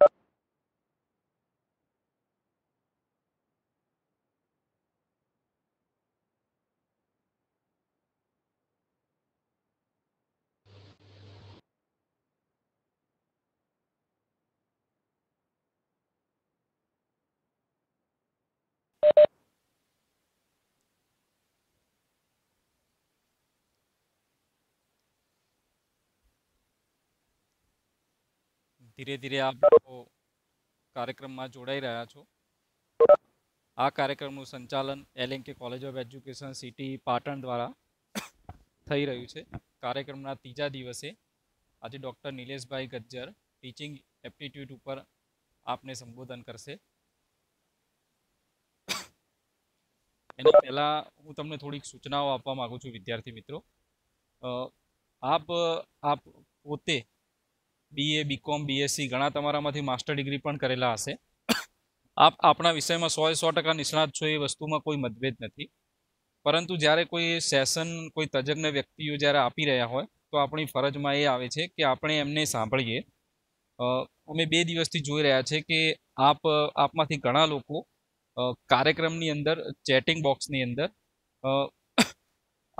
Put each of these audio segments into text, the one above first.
you. ધીરે ધીરે આપ કાર્યક્રમમાં જોડાઈ રહ્યા છો આ કાર્યક્રમનું સંચાલન L K college of education city Patan દ્વારા થઈ રહ્યું છે કાર્યક્રમના ત્રીજા દિવસે આજે doctor Nileshbhai Gajjar teaching aptitude ઉપર આપને સંબોધન કરશે એના પહેલાં હું તમને થોડીક સૂચનાઓ આપવા માગું છું વિદ્યાર્થી મિત્રો આપ આપ પોતે બીએ બીકોમ બીએસસી ઘણા તમારામાંથી માસ્ટર ડિગ્રી પણ કરેલા હશે આપ આપણા વિષયમાં સો એ સો ટકા નિષ્ણાત છો એ વસ્તુમાં કોઈ મતભેદ નથી પરંતુ જ્યારે કોઈ સેશન કોઈ તજજ્ઞ વ્યક્તિઓ જ્યારે આપી રહ્યા હોય તો આપણી ફરજમાં એ આવે છે કે આપણે એમને સાંભળીએ અમે બે દિવસથી જોઈ રહ્યા છે કે આપ આપમાંથી ઘણા લોકો કાર્યક્રમની અંદર ચેટિંગ બોક્સની અંદર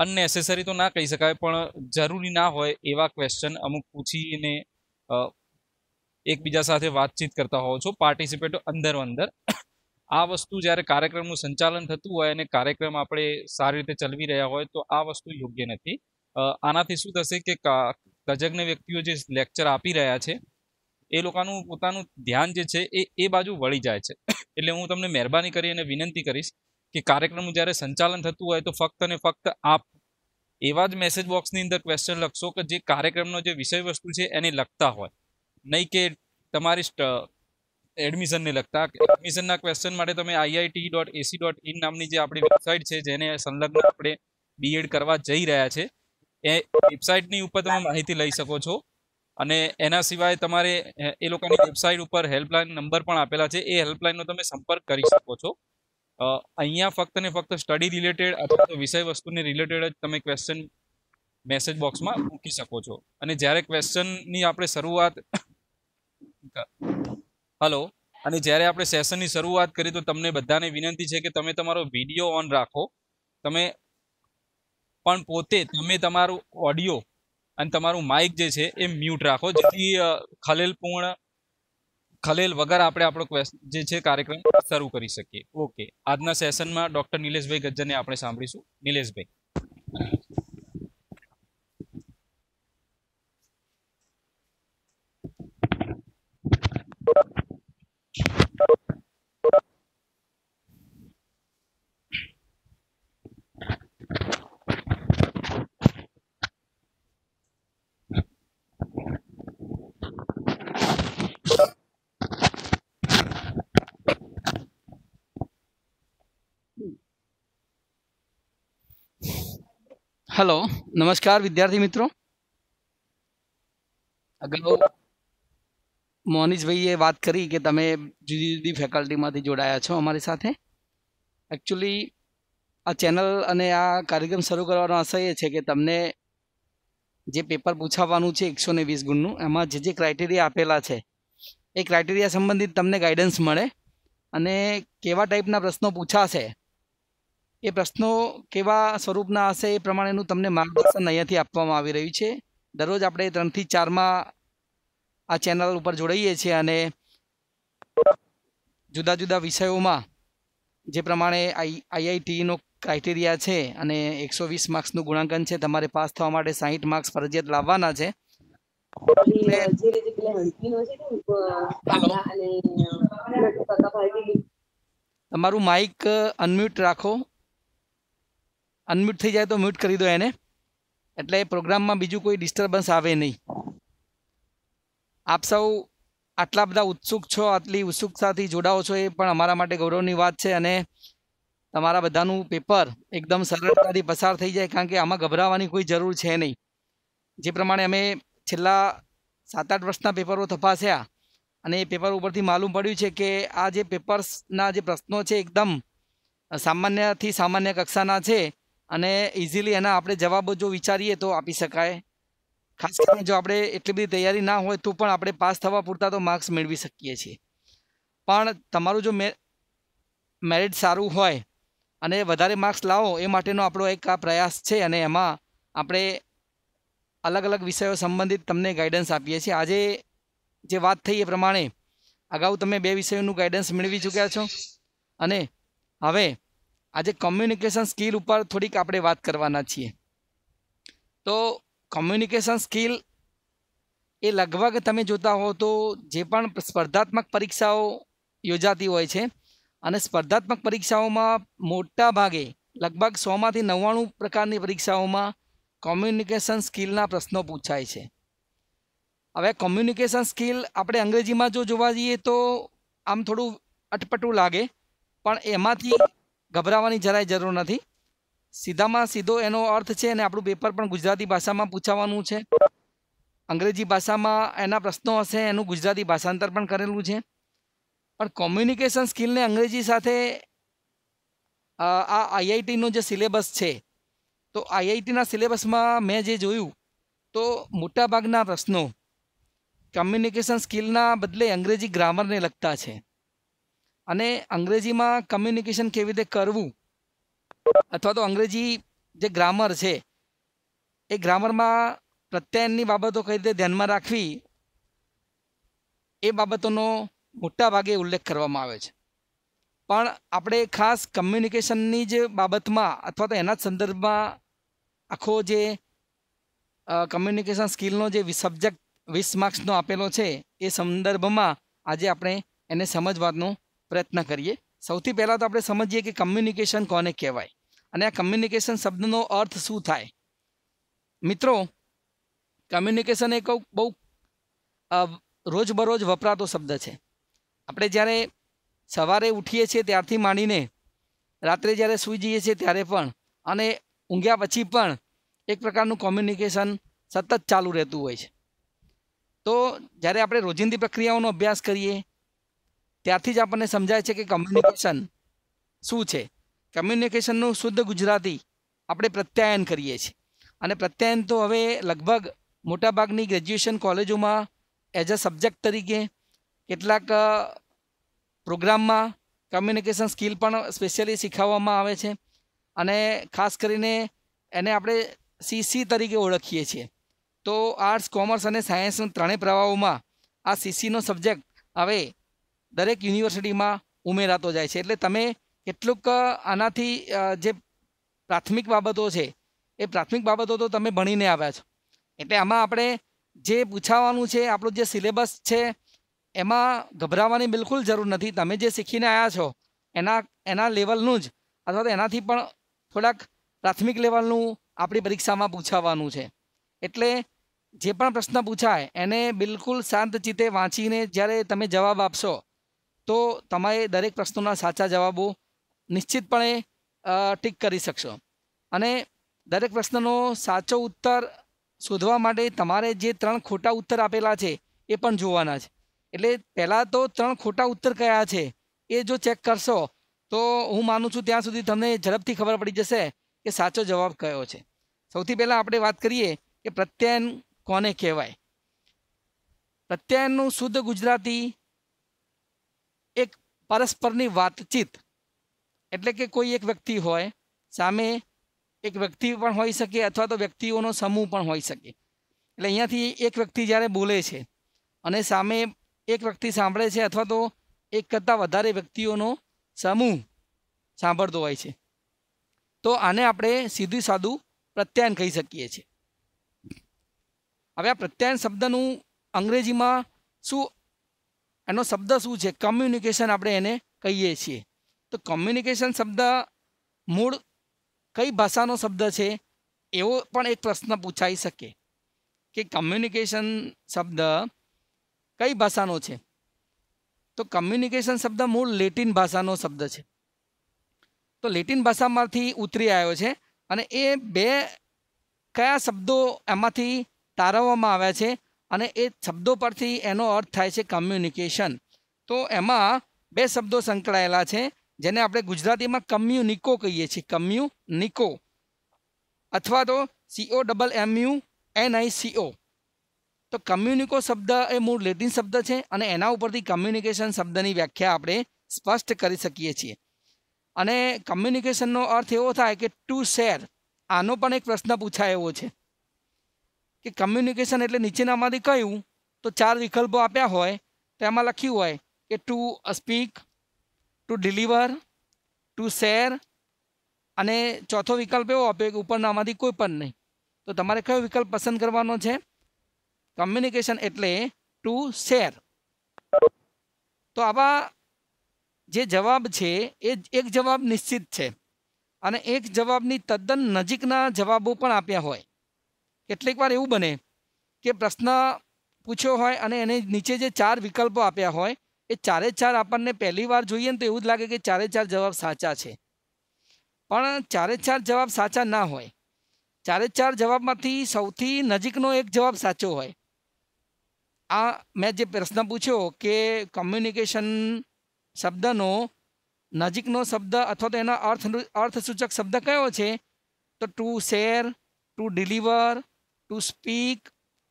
અનનેસેસરી તો ના કહી શકાય પણ જરૂરી ના હોય એવા ક્વેશ્ચન અમુક પૂછીને એકબીજા સાથે વાતચીત કરતા હોવ છો પાર્ટિસિપેટો અંદર અંદર આ વસ્તુ જ્યારે કાર્યક્રમનું સંચાલન થતું હોય અને કાર્યક્રમ આપણે સારી રીતે ચલવી રહ્યા હોય તો આ વસ્તુ યોગ્ય નથી આનાથી શું થશે કે તજજ્ઞ વ્યક્તિઓ જે લેક્ચર આપી રહ્યા છે એ લોકોનું પોતાનું ધ્યાન જે છે એ એ બાજુ વળી જાય છે એટલે હું તમને મહેરબાની કરી અને વિનંતી કરીશ કે કાર્યક્રમનું જ્યારે સંચાલન થતું હોય તો ફક્ત અને ફક્ત આપ એવા જ મેસેજ બોક્સની અંદર ક્વેશ્ચન લખશો કે જે કાર્યક્રમનો જે વિષય વસ્તુ છે એને લખતા હોય નહીં કે તમારી એડમિશનને લગતા એડમિશનના ક્વેશ્ચન માટે તમે IIT dot AC dot in નામની જે આપણી વેબસાઇટ છે જેને સંલગ્ન આપણે બીએડ કરવા જઈ રહ્યા છે એ વેબસાઇટની ઉપર તમે માહિતી લઈ શકો છો અને એના સિવાય તમારે એ લોકોની વેબસાઇટ ઉપર હેલ્પલાઇન નંબર પણ આપેલા છે એ હેલ્પલાઇનનો તમે સંપર્ક કરી શકો છો અહીંયા ફક્ત ને ફક્ત સ્ટડી રિલેટેડ અથવા તો વિષય વસ્તુને રિલેટેડ જ તમે ક્વેશ્ચન મેસેજ બોક્સમાં મૂકી શકો છો અને જ્યારે ક્વેશ્ચનની આપણે શરૂઆત હલો અને જ્યારે આપણે સેશનની શરૂઆત કરી તો તમને બધાને વિનંતી છે કે તમે તમારો વિડીયો ઓન રાખો તમે પણ પોતે તમે તમારું ઓડિયો અને તમારું માઇક જે છે એ મ્યુટ રાખો જેથી ખલેલપૂર્ણ ખલેલ વગર આપણે આપણો ક્વેશ્ચન જે છે કાર્યક્રમ શરૂ કરી શકીએ ઓકે આજના સેશનમાં ડૉક્ટર નિલેશભાઈ ગજ્જરને આપણે સાંભળીશું નિલેશભાઈ હેલો નમસ્કાર વિદ્યાર્થી મિત્રો અગાઉ મોનિશભાઈએ વાત કરી કે તમે જુદી જુદી ફેકલ્ટીમાંથી જોડાયા છો અમારી સાથે એકચ્યુઅલી આ ચેનલ અને આ કાર્યક્રમ શરૂ કરવાનો આશય એ છે કે તમને જે પેપર પૂછાવવાનું છે એકસો ને વીસ ગુણનું એમાં જે જે ક્રાઇટેરિયા આપેલા છે એ ક્રાઇટેરિયા સંબંધિત તમને ગાઈડન્સ મળે અને કેવા ટાઈપના પ્રશ્નો પૂછાશે એ પ્રશ્નો કેવા સ્વરૂપના હશે એ પ્રમાણેનું તમને માર્ગદર્શન અહીંયાથી આપવામાં આવી રહ્યું છે દરરોજ આપણે ત્રણથી ચારમાં આ ચેનલ ઉપર જોડાઈએ છીએ અને જુદા જુદા વિષયોમાં જે પ્રમાણે આઈઆઈટીનો ક્રાઇટેરિયા છે અને એકસો વીસ માર્ક્સનું ગુણાંકન છે તમારે પાસ થવા માટે સાહીઠ માર્ક્સ ફરજિયાત લાવવાના છે તમારું માઇક અનમ્યુટ રાખો અનમ્યુટ થઈ જાય તો મ્યુટ કરી દો એને એટલે પ્રોગ્રામમાં બીજું કોઈ ડિસ્ટર્બન્સ આવે નહીં આપ સૌ આટલા બધા ઉત્સુક છો આટલી ઉત્સુકતાથી જોડાઓ છો એ પણ અમારા માટે ગૌરવની વાત છે અને તમારા બધાનું પેપર એકદમ સરળતાથી પસાર થઈ જાય કારણ કે આમાં ગભરાવાની કોઈ જરૂર છે નહીં જે પ્રમાણે અમે છેલ્લા સાત આઠ વર્ષના પેપરો તપાસ્યા અને એ પેપર ઉપરથી માલુમ પડ્યું છે કે આ જે પેપર્સના જે પ્રશ્નો છે એકદમ સામાન્યથી સામાન્ય કક્ષાના છે અને ઇઝીલી એના આપણે જવાબો જો વિચારીએ તો આપી શકાય ખાસ કરીને જો આપણે એટલી બધી તૈયારી ના હોય તો પણ આપણે પાસ થવા પૂરતા તો માર્ક્સ મેળવી શકીએ છીએ પણ તમારું જો મેરિટ સારું હોય અને વધારે માર્ક્સ લાવો એ માટેનો આપણો એક આ પ્રયાસ છે અને એમાં આપણે અલગ અલગ વિષયો સંબંધિત તમને ગાઈડન્સ આપીએ છીએ આજે જે વાત થઈ એ પ્રમાણે અગાઉ તમે બે વિષયોનું ગાઈડન્સ મેળવી ચૂક્યા છો અને હવે આજે કોમ્યુનિકેશન સ્કિલ ઉપર થોડીક આપણે વાત કરવાના છીએ તો કોમ્યુનિકેશન સ્કિલ એ લગભગ તમે જોતા હો તો જે પણ સ્પર્ધાત્મક પરીક્ષાઓ યોજાતી હોય છે અને સ્પર્ધાત્મક પરીક્ષાઓમાં મોટા ભાગે લગભગ સોમાંથી નવ્વાણું પ્રકારની પરીક્ષાઓમાં કોમ્યુનિકેશન સ્કિલના પ્રશ્નો પૂછાય છે હવે કોમ્યુનિકેશન સ્કિલ આપણે અંગ્રેજીમાં જો જોવા જઈએ તો આમ થોડું અટપટું લાગે પણ એમાંથી ગભરાવાની જરાય જરૂર નથી સીધામાં સીધો એનો અર્થ છે અને આપણું પેપર પણ ગુજરાતી ભાષામાં પૂછાવાનું છે અંગ્રેજી ભાષામાં એના પ્રશ્નો હશે એનું ગુજરાતી ભાષાંતર પણ કરેલું છે પણ કોમ્યુનિકેશન સ્કિલને અંગ્રેજી સાથે આ આઈઆઈટીનો જે સિલેબસ છે તો આઈઆઈટીના સિલેબસમાં મેં જે જોયું તો મોટાભાગના પ્રશ્નો કમ્યુનિકેશન સ્કિલના બદલે અંગ્રેજી ગ્રામરને લગતા છે અને અંગ્રેજીમાં કમ્યુનિકેશન કેવી રીતે કરવું અથવા તો અંગ્રેજી જે ગ્રામર છે એ ગ્રામરમાં પ્રત્યાયનની બાબતો કઈ રીતે ધ્યાનમાં રાખવી એ બાબતોનો મોટા ભાગે ઉલ્લેખ કરવામાં આવે છે પણ આપણે ખાસ કમ્યુનિકેશનની જ બાબતમાં અથવા તો એના જ સંદર્ભમાં આખો જે કમ્યુનિકેશન સ્કિલનો જે સબ્જેક્ટ વીસ માર્ક્સનો આપેલો છે એ સંદર્ભમાં આજે આપણે એને સમજવાનો પ્રયત્ન કરીએ સૌથી પહેલાં તો આપણે સમજીએ કે કમ્યુનિકેશન કોને કહેવાય અને આ કમ્યુનિકેશન શબ્દનો અર્થ શું થાય મિત્રો કમ્યુનિકેશન એક બહુ રોજબરોજ વપરાતો શબ્દ છે આપણે જ્યારે સવારે ઉઠીએ છીએ ત્યારથી માંડીને રાત્રે જ્યારે સૂઈ જઈએ છીએ ત્યારે પણ અને ઊંઘ્યા પછી પણ એક પ્રકારનું કોમ્યુનિકેશન સતત ચાલુ રહેતું હોય છે તો જ્યારે આપણે રોજિંદી પ્રક્રિયાઓનો અભ્યાસ કરીએ ત્યારથી જ આપણને સમજાય છે કે કમ્યુનિકેશન શું છે કમ્યુનિકેશનનું શુદ્ધ ગુજરાતી આપણે પ્રત્યાયન કરીએ છીએ અને પ્રત્યાયન તો હવે લગભગ મોટાભાગની ગ્રેજ્યુએશન કોલેજોમાં એઝ અ સબ્જેક્ટ તરીકે કેટલાક પ્રોગ્રામમાં કમ્યુનિકેશન સ્કિલ પણ સ્પેશિયલી શીખવવામાં આવે છે અને ખાસ કરીને એને આપણે સીસી તરીકે ઓળખીએ છીએ તો આર્ટ્સ કોમર્સ અને સાયન્સના ત્રણેય પ્રવાહોમાં આ સીસીનો સબ્જેક્ટ હવે દરેક યુનિવર્સિટીમાં ઉમેરાતો જાય છે એટલે તમે કેટલુંક આનાથી જે પ્રાથમિક બાબતો છે એ પ્રાથમિક બાબતો તો તમે ભણીને આવ્યા છો એટલે આમાં આપણે જે પૂછાવાનું છે આપણું જે સિલેબસ છે એમાં ગભરાવાની બિલકુલ જરૂર નથી તમે જે શીખીને આવ્યા છો એના એના લેવલનું જ અથવા તો એનાથી પણ થોડાક પ્રાથમિક લેવલનું આપણી પરીક્ષામાં પૂછાવાનું છે એટલે જે પણ પ્રશ્ન પૂછાય એને બિલકુલ શાંત ચિત્તે વાંચીને જ્યારે તમે જવાબ આપશો તો તમે દરેક પ્રશ્નોના સાચા જવાબો નિશ્ચિતપણે ટીક કરી શકશો અને દરેક પ્રશ્નનો સાચો ઉત્તર શોધવા માટે તમારે જે ત્રણ ખોટા ઉત્તર આપેલા છે એ પણ જોવાના છે એટલે પહેલાં તો ત્રણ ખોટા ઉત્તર કયા છે એ જો ચેક કરશો તો હું માનું છું ત્યાં સુધી તમને ઝડપથી ખબર પડી જશે કે સાચો જવાબ કયો છે સૌથી પહેલાં આપણે વાત કરીએ કે પ્રત્યયન કોને કહેવાય પ્રત્યયનનું શુદ્ધ ગુજરાતી પરસ્પરની વાતચીત એટલે કે કોઈ એક વ્યક્તિ હોય સામે એક વ્યક્તિ પણ હોઈ શકે અથવા તો વ્યક્તિઓનો સમૂહ પણ હોઈ શકે એટલે અહીંયાથી એક વ્યક્તિ જ્યારે બોલે છે અને સામે એક વ્યક્તિ સાંભળે છે અથવા તો એક કરતાં વધારે વ્યક્તિઓનો સમૂહ સાંભળતો હોય છે તો આને આપણે સીધું સાદું પ્રત્યાયન કહી શકીએ છીએ હવે આ પ્રત્યાયન શબ્દનું અંગ્રેજીમાં શું એનો શબ્દ શું છે કમ્યુનિકેશન આપણે એને કહીએ છીએ તો કમ્યુનિકેશન શબ્દ મૂળ કઈ ભાષાનો શબ્દ છે એવો પણ એક પ્રશ્ન પૂછાઈ શકે કે કમ્યુનિકેશન શબ્દ કઈ ભાષાનો છે તો કમ્યુનિકેશન શબ્દ મૂળ લેટિન ભાષાનો શબ્દ છે તો લેટિન ભાષામાંથી ઉતરી આવ્યો છે અને એ બે કયા શબ્દો એમાંથી તારવવામાં આવ્યા છે અને એ શબ્દો પરથી એનો અર્થ થાય છે કમ્યુનિકેશન તો એમાં બે શબ્દો સંકળાયેલા છે જેને આપણે ગુજરાતીમાં કમ્યુનિકો કહીએ છીએ કમ્યુનિકો અથવા તો CO double M U N I CO તો કમ્યુનિકો શબ્દ એ મૂળ લેટિન શબ્દ છે અને એના ઉપરથી કમ્યુનિકેશન શબ્દની વ્યાખ્યા આપણે સ્પષ્ટ કરી શકીએ છીએ અને કમ્યુનિકેશનનો અર્થ એવો થાય કે ટુ શેર આનો પણ એક પ્રશ્ન પૂછાય એવો છે કે કમ્યુનિકેશન એટલે નીચેનામાંથી કહ્યું તો ચાર વિકલ્પો આપ્યા હોય તેમાં લખ્યું હોય કે to speak to deliver to share અને ચોથો વિકલ્પ એવો આપ્યો કે ઉપરનામાંથી કોઈ પણ નહીં તો તમારે કયો વિકલ્પ પસંદ કરવાનો છે કમ્યુનિકેશન એટલે ટુ શેર તો આવા જે જવાબ છે એ એક જવાબ નિશ્ચિત છે અને એક જવાબની તદ્દન નજીકના જવાબો પણ આપ્યા હોય કેટલીક વાર એવું બને કે પ્રશ્ન પૂછ્યો હોય અને એને નીચે જે ચાર વિકલ્પો આપ્યા હોય એ ચારે ચાર આપણને પહેલી વાર જોઈએ ને તો એવું જ લાગે કે ચારે ચાર જવાબ સાચા છે પણ ચારે ચાર જવાબ સાચા ના હોય ચારે ચાર જવાબમાંથી સૌથી નજીકનો એક જવાબ સાચો હોય આ મેં જે પ્રશ્ન પૂછ્યો કે કોમ્યુનિકેશન શબ્દનો નજીકનો શબ્દ અથવા તો એના અર્થ અર્થસૂચક શબ્દ કયો છે તો to share to deliver to speak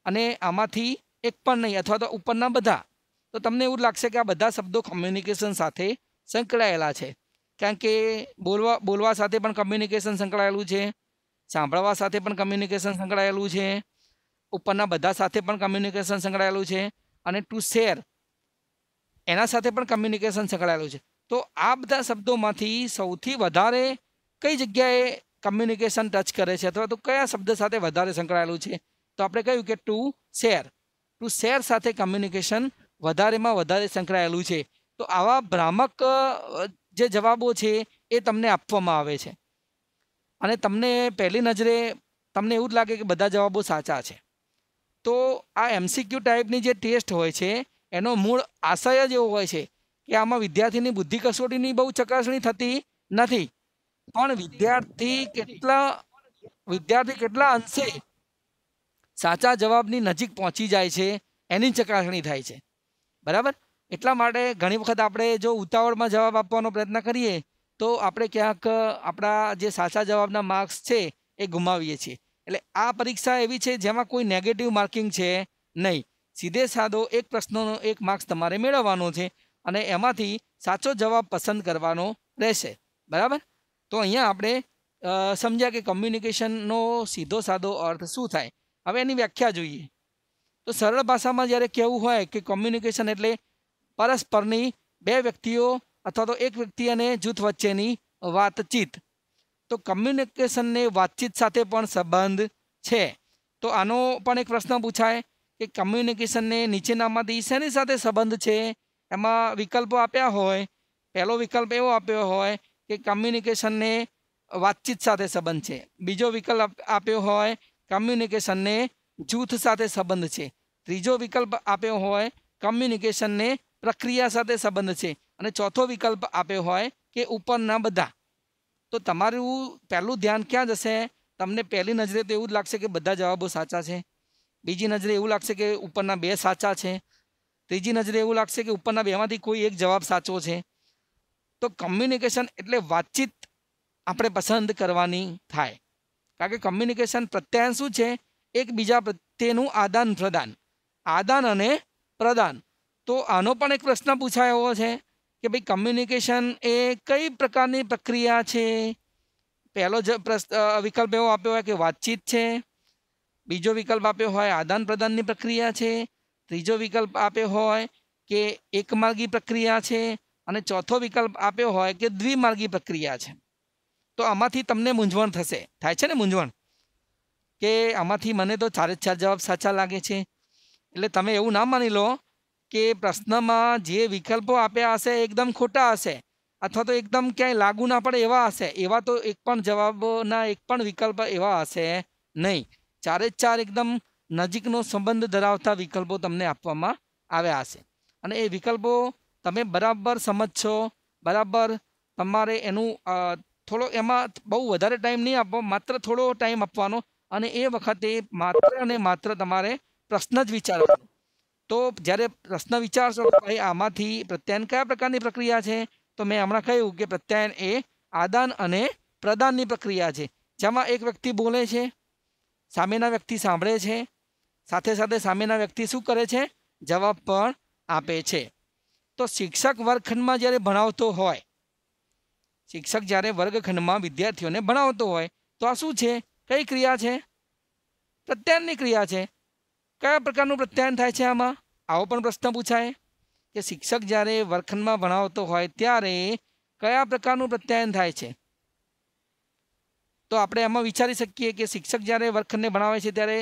અને આમાંથી એક પણ નહીં અથવા તો ઉપરના બધા તો તમને એવું લાગશે કે આ બધા શબ્દો કમ્યુનિકેશન સાથે સંકળાયેલા છે કારણ કે બોલવા બોલવા સાથે પણ કમ્યુનિકેશન સંકળાયેલું છે સાંભળવા સાથે પણ કમ્યુનિકેશન સંકળાયેલું છે ઉપરના બધા સાથે પણ કમ્યુનિકેશન સંકળાયેલું છે અને ટુ શેર એના સાથે પણ કમ્યુનિકેશન સંકળાયેલું છે તો આ બધા શબ્દોમાંથી સૌથી વધારે કઈ જગ્યાએ કમ્યુનિકેશન ટચ કરે છે અથવા તો કયા શબ્દ સાથે વધારે સંકળાયેલું છે તો આપણે કહ્યું કે ટુ શેર ટુ શેર સાથે કમ્યુનિકેશન વધારેમાં વધારે સંકળાયેલું છે તો આવા ભ્રામક જે જવાબો છે એ તમને આપવામાં આવે છે અને તમને પહેલી નજરે તમને એવું જ લાગે કે બધા જવાબો સાચા છે તો આ એમસીક્યુ ટાઈપની જે ટેસ્ટ હોય છે એનો મૂળ આશય જ એવો હોય છે કે આમાં વિદ્યાર્થીની બુદ્ધિ કસોટીની બહુ ચકાસણી થતી નથી પણ વિદ્યાર્થી કેટલા વિદ્યાર્થી કેટલા અંશે સાચા જવાબની નજીક પહોંચી જાય છે એની ચકાસણી થાય છે બરાબર એટલા માટે ઘણી વખત આપણે જો ઉતાવળમાં જવાબ આપવાનો પ્રયત્ન કરીએ તો આપણે ક્યાંક આપણા જે સાચા જવાબના માર્ક્સ છે એ ગુમાવીએ છીએ એટલે આ પરીક્ષા એવી છે જેમાં કોઈ નેગેટિવ માર્કિંગ છે નહીં સીધે સાદો એક પ્રશ્નનો એક માર્ક્સ તમારે મેળવવાનો છે અને એમાંથી સાચો જવાબ પસંદ કરવાનો રહેશે બરાબર તો અહીંયા આપણે સમજ્યા કે કમ્યુનિકેશનનો સીધો સાદો અર્થ શું થાય હવે એની વ્યાખ્યા જોઈએ તો સરળ ભાષામાં જ્યારે કહેવું હોય કે કોમ્યુનિકેશન એટલે પરસ્પરની બે વ્યક્તિઓ અથવા તો એક વ્યક્તિ અને જૂથ વચ્ચેની વાતચીત તો કમ્યુનિકેશનને વાતચીત સાથે પણ સંબંધ છે તો આનો પણ એક પ્રશ્ન પૂછાય કે કમ્યુનિકેશનને નીચેનામાંથી શેની સાથે સંબંધ છે એમાં વિકલ્પો આપ્યા હોય પહેલો વિકલ્પ એવો આપ્યો હોય કે કમ્યુનિકેશનને વાતચીત સાથે સંબંધ છે બીજો વિકલ્પ આપ્યો હોય કમ્યુનિકેશનને જૂથ સાથે સંબંધ છે ત્રીજો વિકલ્પ આપ્યો હોય કમ્યુનિકેશનને પ્રક્રિયા સાથે સંબંધ છે અને ચોથો વિકલ્પ આપ્યો હોય કે ઉપરના બધા તો તમારું પહેલું ધ્યાન ક્યાં જશે તમને પહેલી નજરે તો એવું જ લાગશે કે બધા જવાબો સાચા છે બીજી નજરે એવું લાગશે કે ઉપરના બે સાચા છે ત્રીજી નજરે એવું લાગશે કે ઉપરના બેમાંથી કોઈ એક જવાબ સાચો છે તો કમ્યુનિકેશન એટલે વાતચીત આપણે પસંદ કરવાની થાય કારણ કે કમ્યુનિકેશન પ્રત્યાયન શું છે એકબીજા પ્રત્યેનું આદાન પ્રદાન આદાન અને પ્રદાન તો આનો પણ એક પ્રશ્ન પૂછાય એવો છે કે ભાઈ કમ્યુનિકેશન એ કઈ પ્રકારની પ્રક્રિયા છે પહેલો જ વિકલ્પ એવો આપ્યો હોય કે વાતચીત છે બીજો વિકલ્પ આપ્યો હોય આદાન પ્રદાનની પ્રક્રિયા છે ત્રીજો વિકલ્પ આપ્યો હોય કે એકમાર્ગી પ્રક્રિયા છે અને ચોથો વિકલ્પ આપ્યો હોય કે દ્વિમાર્ગી પ્રક્રિયા છે તો આમાંથી તમને મૂંઝવણ થશે થાય છે ને મૂંઝવણ કે આમાંથી મને તો ચારે ચાર જવાબ સાચા લાગે છે એટલે તમે એવું ના માની લો કે પ્રશ્નમાં જે વિકલ્પો આપ્યા હશે એકદમ ખોટા હશે અથવા તો એકદમ ક્યાંય લાગુ ના પડે એવા હશે એવા તો એક પણ જવાબના એક પણ વિકલ્પ એવા હશે નહીં ચારે ચાર એકદમ નજીકનો સંબંધ ધરાવતા વિકલ્પો તમને આપવામાં આવ્યા હશે અને એ વિકલ્પો તમે બરાબર સમજશો બરાબર તમારે એનું થોડો એમાં બહુ વધારે ટાઈમ નહીં આપવો માત્ર થોડો ટાઈમ આપવાનો અને એ વખતે માત્ર અને માત્ર તમારે પ્રશ્ન જ વિચારવાનો તો જ્યારે પ્રશ્ન વિચારશો ભાઈ આમાંથી પ્રત્યાયન કયા પ્રકારની પ્રક્રિયા છે તો મેં હમણાં કહ્યું કે પ્રત્યાયન એ આદાન અને પ્રદાનની પ્રક્રિયા છે જેમાં એક વ્યક્તિ બોલે છે સામેના વ્યક્તિ સાંભળે છે સાથે સાથે સામેના વ્યક્તિ શું કરે છે જવાબ પણ આપે છે તો શિક્ષક વર્ગખંડમાં જ્યારે ભણાવતો હોય શિક્ષક જ્યારે વર્ગખંડમાં વિદ્યાર્થીઓને ભણાવતો હોય તો આ શું છે કઈ ક્રિયા છે પ્રત્યાયનની ક્રિયા છે કયા પ્રકારનું પ્રત્યાયન થાય છે આમાં આવો પણ પ્રશ્ન પૂછાય કે શિક્ષક જ્યારે વર્ગખંડમાં ભણાવતો હોય ત્યારે કયા પ્રકારનું પ્રત્યાયન થાય છે તો આપણે એમાં વિચારી શકીએ કે શિક્ષક જ્યારે વર્ગખંડને ભણાવે છે ત્યારે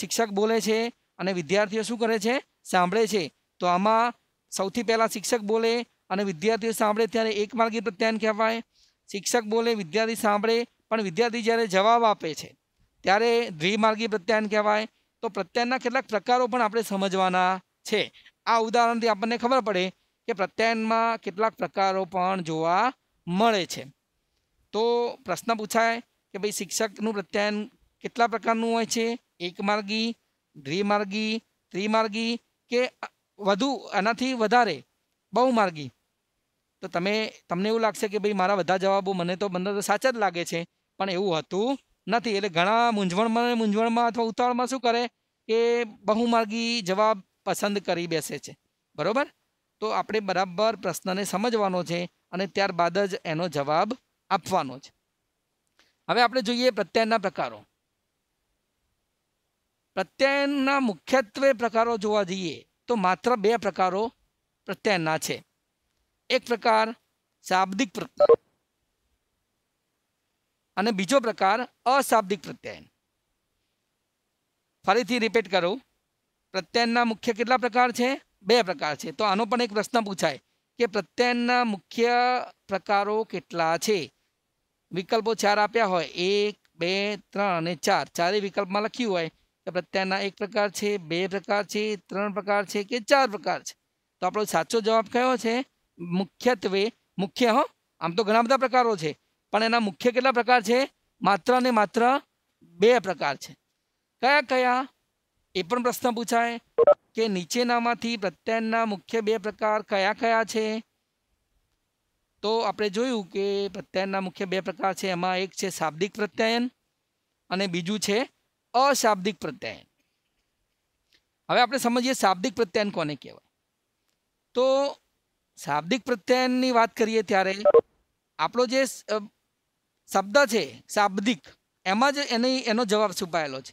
શિક્ષક બોલે છે અને વિદ્યાર્થીઓ શું કરે છે સાંભળે છે તો આમાં સૌથી પહેલાં શિક્ષક બોલે અને વિદ્યાર્થીઓ સાંભળે ત્યારે એક માર્ગી પ્રત્યાયન કહેવાય શિક્ષક બોલે વિદ્યાર્થી સાંભળે પણ વિદ્યાર્થી જ્યારે જવાબ આપે છે ત્યારે દ્વિમાર્ગી પ્રત્યાયન કહેવાય તો પ્રત્યાયનના કેટલાક પ્રકારો પણ આપણે સમજવાના છે આ ઉદાહરણથી આપણને ખબર પડે કે પ્રત્યાયનમાં કેટલાક પ્રકારો પણ જોવા મળે છે તો પ્રશ્ન પૂછાય કે ભાઈ શિક્ષકનું પ્રત્યાયન કેટલા પ્રકારનું હોય છે એકમાર્ગી દ્વિમાર્ગી ત્રિમાર્ગી કે વધુ આનાથી વધારે બહુમાર્ગી તો તમે તમને એવું લાગશે કે ભાઈ મારા બધા જવાબો મને તો મને તો સાચા જ લાગે છે પણ એવું હતું નથી એટલે ઘણા મૂંઝવણમાં મૂંઝવણમાં અથવા ઉતાવળમાં શું કરે કે બહુમાર્ગી જવાબ પસંદ કરી બેસે છે બરાબર તો આપણે બરાબર પ્રશ્નને સમજવાનો છે અને ત્યારબાદ જ એનો જવાબ આપવાનો છે હવે આપણે જોઈએ પ્રત્યયના પ્રકારો પ્રત્યયના મુખ્યત્વે પ્રકારો જોવા જઈએ તો માત્ર બે પ્રકારો પ્રત્યયના છે એક પ્રકાર શાબ્દિક પ્રત્યય અને બીજો પ્રકાર અશાબ્દિક પ્રત્યયન ફરીથી રિપીટ કરું પ્રત્યયનના મુખ્ય કેટલા પ્રકાર છે બે પ્રકાર છે તો આનો પણ એક પ્રશ્ન પૂછાય કે પ્રત્યયનના મુખ્ય પ્રકારો કેટલા છે વિકલ્પો ચાર આપ્યા હોય એક બે ત્રણ અને ચાર ચારે વિકલ્પમાં લખ્યું હોય પ્રત્યયના એક પ્રકાર છે બે પ્રકાર છે ત્રણ પ્રકાર છે કે ચાર પ્રકાર છે તો આપણો સાચો જવાબ કયો છે મુખ્યત્વે મુખ્ય હો આમ તો ઘણા બધા પ્રકારો છે પણ એના મુખ્ય કેટલા પ્રકાર છે માત્ર ને માત્ર બે પ્રકાર છે કયા કયા એ પણ પ્રશ્ન પૂછાય કે નીચેનામાંથી પ્રત્યયના મુખ્ય બે પ્રકાર કયા કયા છે તો આપણે જોયું કે પ્રત્યયના મુખ્ય બે પ્રકાર છે એમાં એક છે શાબ્દિક પ્રત્યયન અને બીજું છે અશાબ્દિક પ્રત્યાયન હવે આપણે સમજીએ શાબ્દિક પ્રત્યાયન કોને કહેવાય તો શાબ્દિક પ્રત્યાયનની વાત કરીએ ત્યારે આપણો જે શબ્દ છે શાબ્દિક એમાં જ એની એનો જવાબ છુપાયેલો છે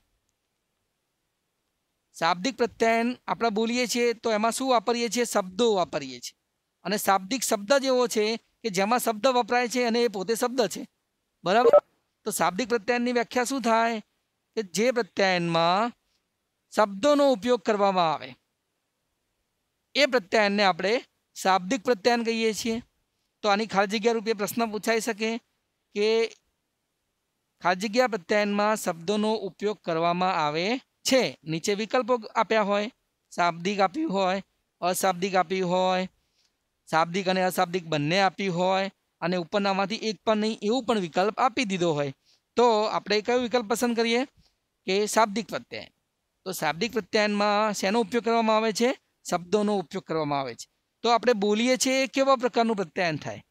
શાબ્દિક પ્રત્યાયન આપણે બોલીએ છીએ તો એમાં શું વાપરીએ છીએ શબ્દો વાપરીએ છીએ અને શાબ્દિક શબ્દ જેવો છે કે જેમાં શબ્દ વપરાય છે અને એ પોતે શબ્દ છે બરાબર તો શાબ્દિક પ્રત્યાયનની વ્યાખ્યા શું થાય કે જે પ્રત્યાયનમાં શબ્દોનો ઉપયોગ કરવામાં આવે એ પ્રત્યાયનને આપણે શાબ્દિક પ્રત્યાયન કહીએ છીએ તો આની ખાલી જગ્યા રૂપે પ્રશ્ન પૂછાઈ શકે કે ખાલી જગ્યા પ્રત્યાયનમાં શબ્દોનો ઉપયોગ કરવામાં આવે છે નીચે વિકલ્પો આપ્યા હોય શાબ્દિક આપ્યું હોય અશાબ્દિક આપ્યું હોય શાબ્દિક અને અશાબ્દિક બંને આપ્યું હોય અને ઉપરનામાંથી એક પણ નહીં એવું પણ વિકલ્પ આપી દીધો હોય તો આપણે કયો વિકલ્પ પસંદ કરીએ કે શાબ્દિક પ્રત્યાયન તો શાબ્દિક પ્રત્યાયનમાં શેનો ઉપયોગ કરવામાં આવે છે શબ્દોનો ઉપયોગ કરવામાં આવે છે તો આપણે બોલીએ છીએ કેવા પ્રકારનું પ્રત્યાયન થાય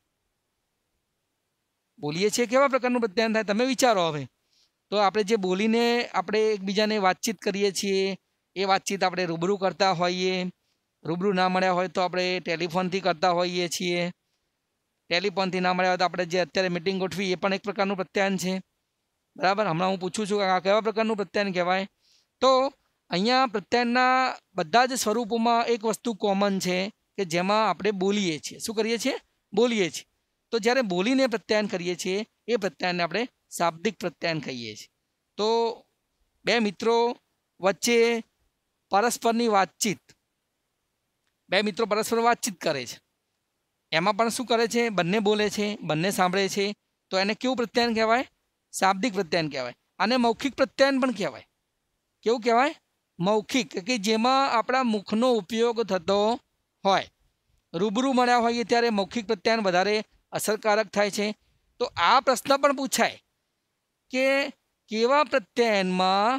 બોલીએ છીએ કેવા પ્રકારનું પ્રત્યાયન થાય તમે વિચારો હવે તો આપણે જે બોલીને આપણે એકબીજાને વાતચીત કરીએ છીએ એ વાતચીત આપણે રૂબરૂ કરતા હોઈએ રૂબરૂ ના મળ્યા હોય તો આપણે ટેલિફોનથી કરતા હોઈએ છીએ ટેલિફોનથી ના મળ્યા હોય તો આપણે જે અત્યારે મિટિંગ ગોઠવી એ પણ એક પ્રકારનું પ્રત્યાયન છે બરાબર હમણાં હું પૂછું છું કે આ કેવા પ્રકારનું પ્રત્યાયન કહેવાય તો અહીંયા પ્રત્યાયનના બધા જ સ્વરૂપોમાં એક વસ્તુ કોમન છે કે જેમાં આપણે બોલીએ છીએ શું કરીએ છીએ બોલીએ છીએ તો જ્યારે બોલીને પ્રત્યયન કરીએ છીએ એ પ્રત્યાયનને આપણે શાબ્દિક પ્રત્યયન કહીએ છીએ તો બે મિત્રો વચ્ચે પરસ્પરની વાતચીત બે મિત્રો પરસ્પર વાતચીત કરે છે એમાં પણ શું કરે છે બંને બોલે છે બંને સાંભળે છે તો એને કેવું પ્રત્યયન કહેવાય શાબ્દિક પ્રત્યાયન કહેવાય આને મૌખિક પ્રત્યાયન પણ કહેવાય કેવું કહેવાય મૌખિક કે જેમાં આપણા મુખનો ઉપયોગ થતો હોય રૂબરૂ મળ્યા હોઈએ ત્યારે મૌખિક પ્રત્યાયન વધારે અસરકારક થાય છે તો આ પ્રશ્ન પણ પૂછાય કે કેવા પ્રત્યાયનમાં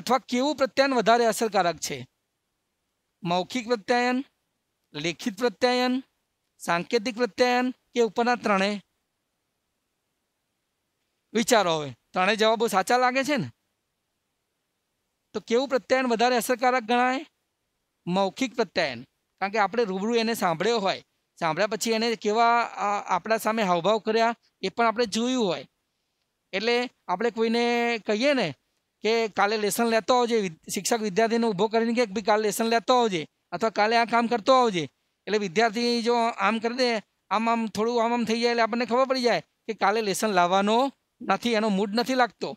અથવા કેવું પ્રત્યાયન વધારે અસરકારક છે મૌખિક પ્રત્યાયન લેખિત પ્રત્યાયન સાંકેતિક પ્રત્યાયન કે ઉપરના ત્રણેય વિચારો હવે ત્રણેય જવાબો સાચા લાગે છે ને તો કેવું પ્રત્યાયન વધારે અસરકારક ગણાય મૌખિક પ્રત્યાયન કારણ કે આપણે રૂબરૂ એને સાંભળ્યો હોય સાંભળ્યા પછી એને કેવા આપણા સામે હાવભાવ કર્યા એ પણ આપણે જોયું હોય એટલે આપણે કોઈને કહીએ ને કે કાલે લેસન લેતો આવજે શિક્ષક વિદ્યાર્થીને ઊભો કરીને કે ભાઈ કાલે લેસન લેતો આવજે અથવા કાલે આ કામ કરતો આવજે એટલે વિદ્યાર્થી જો આમ કરી દે આમ આમ થોડું આમ આમ થઈ જાય એટલે આપણને ખબર પડી જાય કે કાલે લેસન લાવવાનો નથી એનો મૂડ નથી લાગતો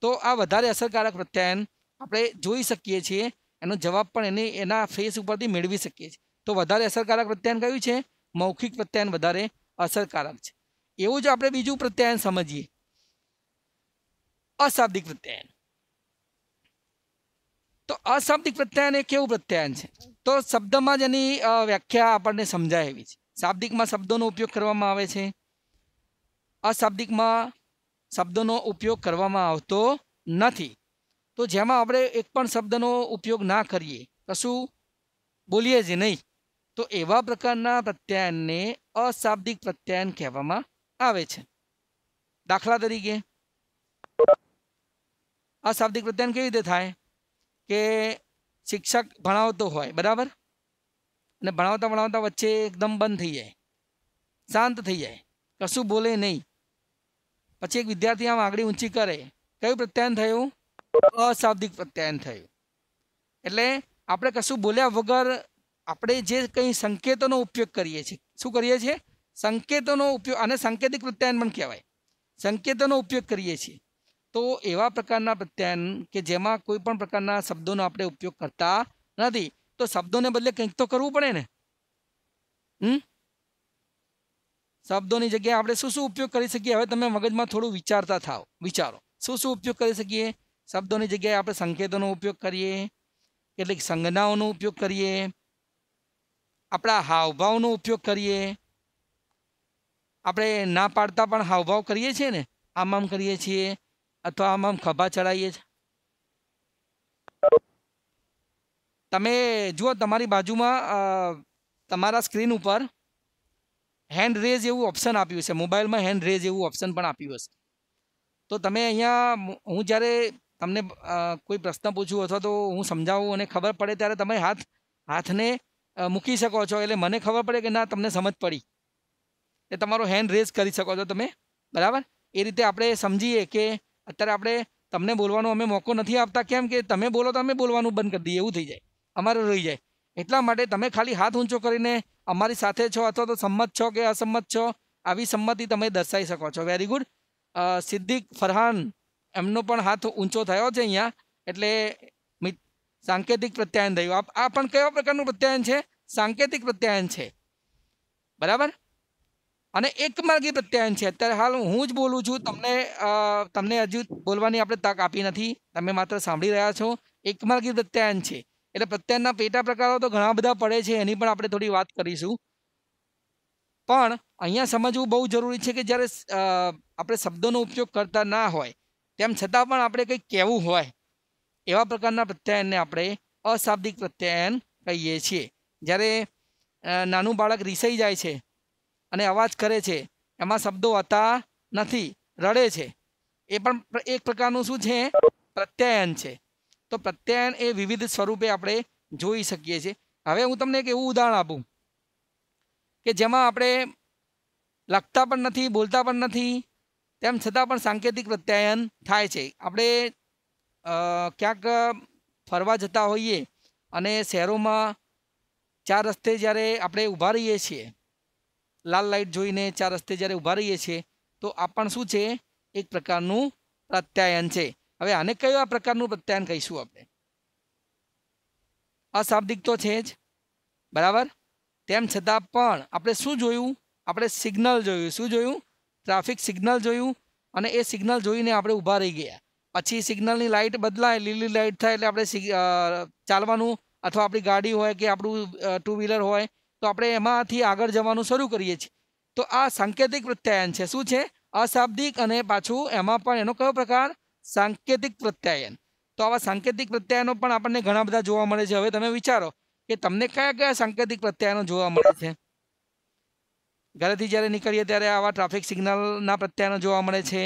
તો આ વધારે અસરકારક પ્રત્યાયન આપણે જોઈ શકીએ છીએ એનો જવાબ પણ એને એના ફેસ ઉપરથી મેળવી શકીએ છીએ તો વધારે અસરકારક પ્રત્યાયન કયું છે મૌખિક પ્રત્યાયન વધારે અસરકારક છે એવું જ આપણે બીજું પ્રત્યાયન સમજીએ અશાબ્દિક પ્રત્યાયન તો અશાબ્દિક પ્રત્યાયન એ કેવું પ્રત્યાયન છે તો શબ્દમાં જ એની વ્યાખ્યા આપણને સમજાય એવી છે શાબ્દિકમાં શબ્દોનો ઉપયોગ કરવામાં આવે છે અશાબ્દિકમાં શબ્દનો ઉપયોગ કરવામાં આવતો નથી તો જેમાં આપણે એક પણ શબ્દનો ઉપયોગ ના કરીએ કશું બોલીએ જ નહીં તો એવા પ્રકારના પ્રત્યાયનને અશાબ્દિક પ્રત્યયન કહેવામાં આવે છે દાખલા તરીકે અશાબ્દિક પ્રત્યયન કેવી રીતે થાય કે શિક્ષક ભણાવતો હોય બરાબર અને ભણાવતા ભણાવતા વચ્ચે એકદમ બંધ થઈ જાય શાંત થઈ જાય કશું બોલે નહીં પછી એક વિદ્યાર્થી આમ આંગળી ઊંચી કરે કયું પ્રત્યાયન થયું અશાબ્દિક પ્રત્યાયન થયું એટલે આપણે કશું બોલ્યા વગર આપણે જે કંઈ સંકેતોનો ઉપયોગ કરીએ છીએ શું કરીએ છીએ સંકેતોનો ઉપયોગ અને સાંકેતિક પ્રત્યાયન પણ કહેવાય સંકેતોનો ઉપયોગ કરીએ છીએ તો એવા પ્રકારના પ્રત્યાયન કે જેમાં કોઈ પણ પ્રકારના શબ્દોનો આપણે ઉપયોગ કરતા નથી તો શબ્દોને બદલે કંઈક તો કરવું પડે ને હમ શબ્દોની જગ્યાએ આપણે શું શું ઉપયોગ કરી શકીએ હવે તમે મગજમાં થોડું વિચારતા થાવ વિચારો શું શું ઉપયોગ કરી શકીએ શબ્દોની જગ્યાએ આપણે સંકેતોનો ઉપયોગ કરીએ કેટલીક સંજ્ઞાઓનો ઉપયોગ કરીએ આપણા હાવભાવનો ઉપયોગ કરીએ આપણે ના પાડતા પણ હાવભાવ કરીએ છીએ ને આમ આમ કરીએ છીએ અથવા આમ આમ ખભા ચડાવીએ છીએ તમે જુઓ તમારી બાજુમાં તમારા સ્ક્રીન ઉપર હેન્ડ રેઝ એવું ઓપ્શન આપ્યું છે મોબાઈલમાં હેન્ડ રેઝ એવું ઓપ્શન પણ આપ્યું હશે તો તમે અહીંયા હું જ્યારે તમને કોઈ પ્રશ્ન પૂછું અથવા તો હું સમજાવું અને ખબર પડે ત્યારે તમે હાથ હાથને મૂકી શકો છો એટલે મને ખબર પડે કે ના તમને સમજ પડી એ તમારો હેન્ડ રેઝ કરી શકો છો તમે બરાબર એ રીતે આપણે સમજીએ કે અત્યારે આપણે તમને બોલવાનો અમે મોકો નથી આપતા કેમ કે તમે બોલો તો અમે બોલવાનું બંધ કરી દઈએ એવું થઈ જાય અમારું રહી જાય એટલા માટે તમે ખાલી હાથ ઊંચો કરીને અમારી સાથે છો અથવા તો સંમત છો કે અસંમત છો આવી સંમતિ તમે દર્શાવી શકો છો વેરી ગુડ સિદ્દીક ફરહાન એમનો પણ હાથ ઊંચો થયો છે અહીંયા એટલે સાંકેતિક પ્રત્યાયન થયું આપ આ પણ કયા પ્રકારનું પ્રત્યાયન છે સાંકેતિક પ્રત્યાયન છે બરાબર અને એકમાર્ગી પ્રત્યાયન છે અત્યારે હાલ હું જ બોલું છું તમને તમને હજુ બોલવાની આપણે તક આપી નથી તમે માત્ર સાંભળી રહ્યા છો એકમાર્ગી પ્રત્યાયન છે એટલે પ્રત્યાયનના પેટા પ્રકારો તો ઘણા બધા પડે છે એની પણ આપણે થોડી વાત કરીશું પણ અહીંયા સમજવું બહુ જરૂરી છે કે જ્યારે આપણે શબ્દોનો ઉપયોગ કરતા ના હોય તેમ છતાં પણ આપણે કંઈક કહેવું હોય એવા પ્રકારના પ્રત્યાયનને આપણે અશાબ્દિક પ્રત્યાયન કહીએ છીએ જ્યારે નાનું બાળક રીસાઈ જાય છે અને અવાજ કરે છે એમાં શબ્દો હતા નથી રડે છે એ પણ એક પ્રકારનું શું છે પ્રત્યાયન છે તો પ્રત્યાયન એ વિવિધ સ્વરૂપે આપણે જોઈ શકીએ છીએ હવે હું તમને એક એવું ઉદાહરણ આપું કે જેમાં આપણે લખતા પણ નથી બોલતા પણ નથી તેમ છતાં પણ સાંકેતિક પ્રત્યાયન થાય છે આપણે ક્યાંક ફરવા જતા હોઈએ અને શહેરોમાં ચાર રસ્તે જ્યારે આપણે ઊભા રહીએ છીએ લાલ લાઇટ જોઈને ચાર રસ્તે જ્યારે ઊભા રહીએ છીએ તો આ પણ શું છે એક પ્રકારનું પ્રત્યાયન છે હવે આને કયા પ્રકારનું પ્રત્યાયન કહીશું આપણે અશાબ્દિક તો છે જ બરાબર તેમ છતાં પણ આપણે શું જોયું આપણે સિગ્નલ જોયું શું જોયું ટ્રાફિક સિગ્નલ જોયું અને એ સિગ્નલ જોઈને આપણે ઊભા રહી ગયા પછી સિગ્નલની લાઇટ બદલાય લીલી લાઇટ થાય એટલે આપણે ચાલવાનું અથવા આપણી ગાડી હોય કે આપણું ટુ વ્હીલર હોય તો આપણે એમાંથી આગળ જવાનું શરૂ કરીએ છીએ તો આ સાંકેતિક પ્રત્યાયન છે શું છે અશાબ્દિક અને પાછું એમાં પણ એનો કયો પ્રકાર સાંકેતિક પ્રત્યાયન તો આવા સાંકેતિક પ્રત્યાયનો પણ આપણને ઘણા બધા જોવા મળે છે હવે તમે વિચારો કે તમને કયા કયા સાંકેતિક પ્રત્યાયનો જોવા મળે છે ઘરેથી જ્યારે નીકળીએ ત્યારે આવા ટ્રાફિક સિગ્નલના પ્રત્યાયનો જોવા મળે છે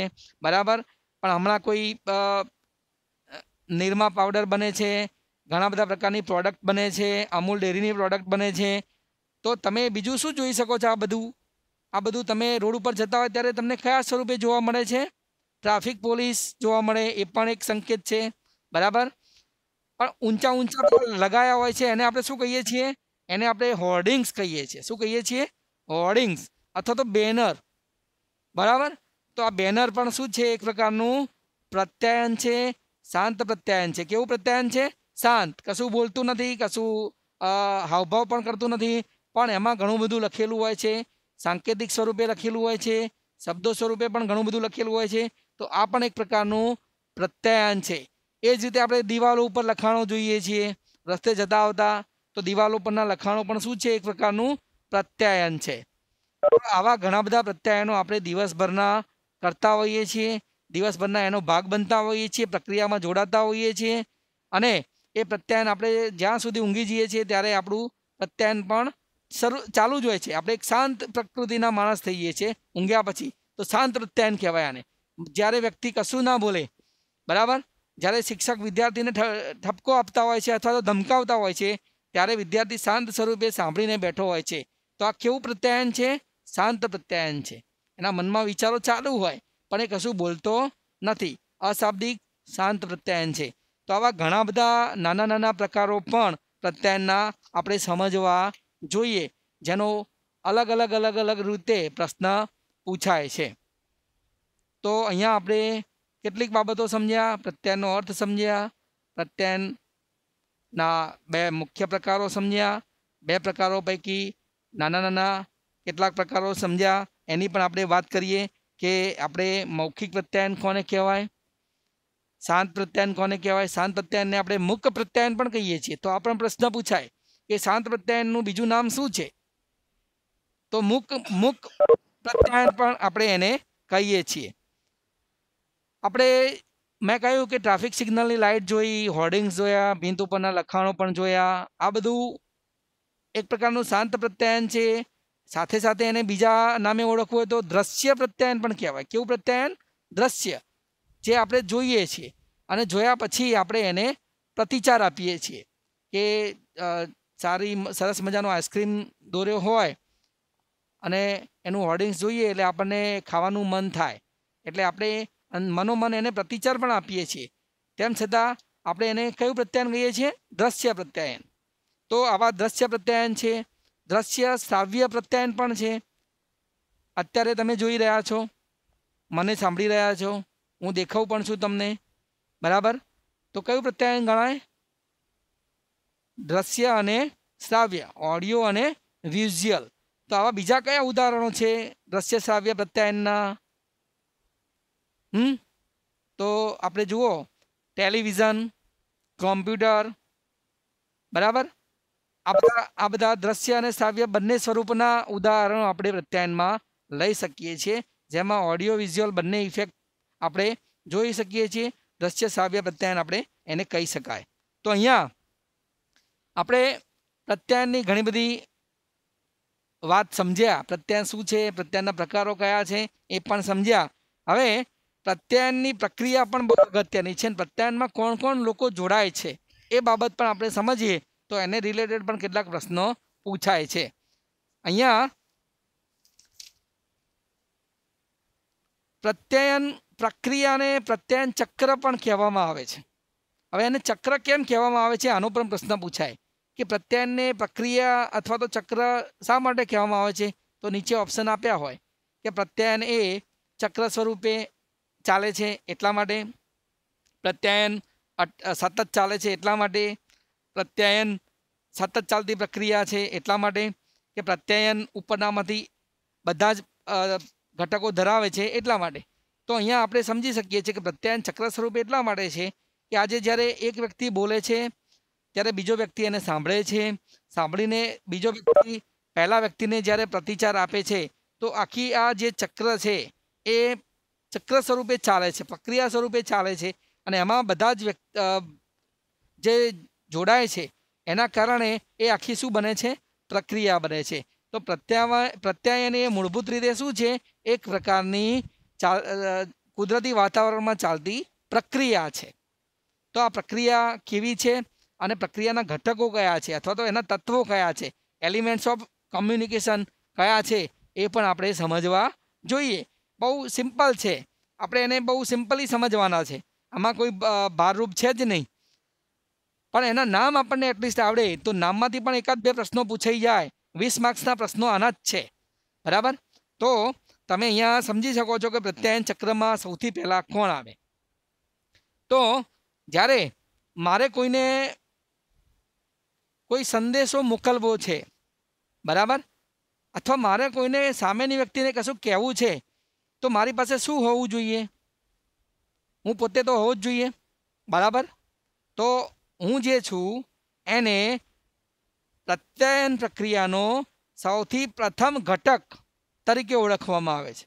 બરાબર પણ હમણાં કોઈ નિરમા પાવડર બને છે ઘણા બધા પ્રકારની પ્રોડક્ટ બને છે અમૂલ ડેરીની પ્રોડક્ટ બને છે તો તમે બીજું શું જોઈ શકો છો આ બધું આ બધું તમે રોડ ઉપર જતા હોય ત્યારે તમને કયા સ્વરૂપે જોવા મળે છે ટ્રાફિક પોલીસ જોવા મળે એ પણ એક સંકેત છે બરાબર પણ ઊંચા ઊંચા લગાયા હોય છે એને આપણે શું કહીએ છીએ એને આપણે હોર્ડિંગ્સ કહીએ છીએ શું કહીએ છીએ હોર્ડિંગ્સ અથવા તો બેનર બરાબર તો આ બેનર પણ શું છે એક પ્રકારનું પ્રત્યાયન છે શાંત પ્રત્યાયન છે કેવું પ્રત્યાયન છે શાંત કશું બોલતું નથી કશું હાવભાવ પણ કરતું નથી પણ એમાં ઘણું બધું લખેલું હોય છે સાંકેતિક સ્વરૂપે લખેલું હોય છે શબ્દો સ્વરૂપે પણ ઘણું બધું લખેલું હોય છે તો આ પણ એક પ્રકારનું પ્રત્યાયન છે એ જ રીતે આપણે દિવાલો ઉપર લખાણો જોઈએ છીએ રસ્તે જતા આવતા તો દિવાલો પરના લખાણો પણ શું છે એક પ્રકારનું પ્રત્યાયન છે આવા ઘણા બધા પ્રત્યાયનો આપણે દિવસભરના કરતા હોઈએ છીએ દિવસભરના એનો ભાગ બનતા હોઈએ છીએ પ્રક્રિયામાં જોડાતા હોઈએ છીએ અને એ પ્રત્યાયન આપણે જ્યાં સુધી ઊંઘી જઈએ છીએ ત્યારે આપણું પ્રત્યાયન પણ શરૂ ચાલુ જ હોય છે આપણે એક શાંત પ્રકૃતિના માણસ થઈએ છીએ ઊંઘ્યા પછી તો શાંત પ્રત્યાયન કહેવાય આને જ્યારે વ્યક્તિ કશું ના બોલે બરાબર જ્યારે શિક્ષક વિદ્યાર્થીને ઠપકો આપતા હોય છે અથવા તો ધમકાવતા હોય છે ત્યારે વિદ્યાર્થી શાંત સ્વરૂપે સાંભળીને બેઠો હોય છે તો આ કેવું પ્રત્યાયન છે શાંત પ્રત્યાયન છે એના મનમાં વિચારો ચાલુ હોય પણ એ કશું બોલતો નથી અશાબ્દિક શાંત પ્રત્યાયન છે તો આવા ઘણા બધા નાના નાના પ્રકારો પણ પ્રત્યાયનના આપણે સમજવા જોઈએ જેનો અલગ અલગ અલગ અલગ રીતે પ્રશ્ન પૂછાય છે તો અહીંયા આપણે કેટલીક બાબતો સમજ્યા પ્રત્યયનો અર્થ સમજ્યા પ્રત્યાયનના બે મુખ્ય પ્રકારો સમજ્યા બે પ્રકારો પૈકી નાના નાના કેટલાક પ્રકારો સમજ્યા એની પણ આપણે વાત કરીએ કે આપણે મૌખિક પ્રત્યાયન કોને કહેવાય શાંત પ્રત્યાયન કોને કહેવાય શાંત પ્રત્યાયનને આપણે મુક પ્રત્યાયન પણ કહીએ છીએ તો આ પ્રશ્ન પૂછાય કે શાંત પ્રત્યાયનનું બીજું નામ શું છે તો મુક મુક પ્રત્યાયન પણ આપણે એને કહીએ છીએ આપણે મેં કહ્યું કે ટ્રાફિક સિગ્નલની લાઇટ જોઈ હોર્ડિંગ્સ જોયા ભીંત ઉપરના લખાણો પણ જોયા આ બધું એક પ્રકારનું શાંત પ્રત્યાયન છે સાથે સાથે એને બીજા નામે ઓળખવું હોય તો દ્રશ્ય પ્રત્યાયન પણ કહેવાય કેવું પ્રત્યાયન દ્રશ્ય જે આપણે જોઈએ છીએ અને જોયા પછી આપણે એને પ્રતિચાર આપીએ છીએ કે સારી સરસ મજાનો આઈસ્ક્રીમ દોર્યો હોય અને એનું હોર્ડિંગ્સ જોઈએ એટલે આપણને ખાવાનું મન થાય એટલે આપણે અને મનોમન એને પ્રતિચાર પણ આપીએ છીએ તેમ છતાં આપણે એને કયું પ્રત્યાયન કહીએ છીએ દ્રશ્ય પ્રત્યાયન તો આવા દ્રશ્ય પ્રત્યાયન છે દ્રશ્ય શ્રાવ્ય પ્રત્યાયન પણ છે અત્યારે તમે જોઈ રહ્યા છો મને સાંભળી રહ્યા છો હું દેખાઉં પણ છું તમને બરાબર તો કયું પ્રત્યાયન ગણાય દ્રશ્ય અને શ્રાવ્ય ઓડિયો અને વિઝ્યુઅલ તો આવા બીજા કયા ઉદાહરણો છે દ્રશ્ય શ્રાવ્ય પ્રત્યાયનના હમ તો આપણે જુઓ ટેલિવિઝન કોમ્પ્યુટર બરાબર આપણા આ બધા દ્રશ્ય અને શ્રાવ્ય બંને સ્વરૂપના ઉદાહરણો આપણે પ્રત્યાયનમાં લઈ શકીએ છીએ જેમાં ઓડિયો વિઝ્યુઅલ બંને ઇફેક્ટ આપણે જોઈ શકીએ છીએ દ્રશ્ય શ્રાવ્ય પ્રત્યાયન આપણે એને કહી શકાય તો અહીંયા આપણે પ્રત્યાયનની ઘણી બધી વાત સમજ્યા પ્રત્યાયન શું છે પ્રત્યાયનના પ્રકારો કયા છે એ પણ સમજ્યા હવે પ્રત્યાયનની પ્રક્રિયા પણ બહુ અગત્યની છે અને પ્રત્યાયનમાં કોણ કોણ લોકો જોડાય છે એ બાબત પણ આપણે સમજીએ તો એને રિલેટેડ પણ કેટલાક પ્રશ્નો પૂછાય છે અહીંયા પ્રત્યાયન પ્રક્રિયાને પ્રત્યાયન ચક્ર પણ કહેવામાં આવે છે હવે એને ચક્ર કેમ કહેવામાં આવે છે આનો પણ પ્રશ્ન પૂછાય કે પ્રત્યાયનને પ્રક્રિયા અથવા તો ચક્ર શા માટે કહેવામાં આવે છે તો નીચે ઓપ્શન આપ્યા હોય કે પ્રત્યાયન એ ચક્ર સ્વરૂપે ચાલે છે એટલા માટે પ્રત્યાયન સતત ચાલે છે એટલા માટે પ્રત્યાયન સતત ચાલતી પ્રક્રિયા છે એટલા માટે કે પ્રત્યાયન ઉપનામમાંથી બધા જ ઘટકો ધરાવે છે એટલા માટે તો અહીંયા આપણે સમજી સકીએ છીએ કે પ્રત્યાયન ચક્ર સ્વરૂપે એટલા માટે છે કે આજે જ્યારે એક વ્યક્તિ બોલે છે ત્યારે બીજો વ્યક્તિ એને સાંભળે છે સાંભળીને બીજો વ્યક્તિ પહેલા વ્યક્તિને જ્યારે પ્રતિચાર આપે છે તો આખી આ જે ચક્ર છે એ ચક્ર સ્વરૂપે ચાલે છે પ્રક્રિયા સ્વરૂપે ચાલે છે અને એમાં બધા જ વ્યક્ત જે જોડાય છે એના કારણે એ આખી શું બને છે પ્રક્રિયા બને છે તો પ્રત્યાય પ્રત્યાયન એ મૂળભૂત રીતે શું છે એક પ્રકારની ચાલ કુદરતી વાતાવરણમાં ચાલતી પ્રક્રિયા છે તો આ પ્રક્રિયા કેવી છે અને પ્રક્રિયાના ઘટકો કયા છે અથવા તો એના તત્વો કયા છે એલિમેન્ટ્સ ઓફ કમ્યુનિકેશન કયા છે એ પણ આપણે સમજવા જોઈએ બહુ સિમ્પલ છે આપણે એને બહુ સિમ્પલી સમજવાના છે આમાં કોઈ ભારરૂપ છે જ નહીં પણ એના નામ આપણને એટલીસ્ટ આવડે તો નામમાંથી પણ એકાદ બે પ્રશ્નો પૂછાઈ જાય વીસ માર્ક્સના પ્રશ્નો આના જ છે બરાબર તો તમે અહીંયા સમજી શકો છો કે પ્રત્યાયન ચક્રમાં સૌથી પહેલાં કોણ આવે તો જ્યારે મારે કોઈને કોઈ સંદેશો મોકલવો છે બરાબર અથવા મારે કોઈને સામેની વ્યક્તિને કશું કહેવું છે તો મારી પાસે શું હોવું જોઈએ હું પોતે તો હોવું જ જોઈએ બરાબર તો હું જે છું એને પ્રત્યયન પ્રક્રિયાનો સૌથી પ્રથમ ઘટક તરીકે ઓળખવામાં આવે છે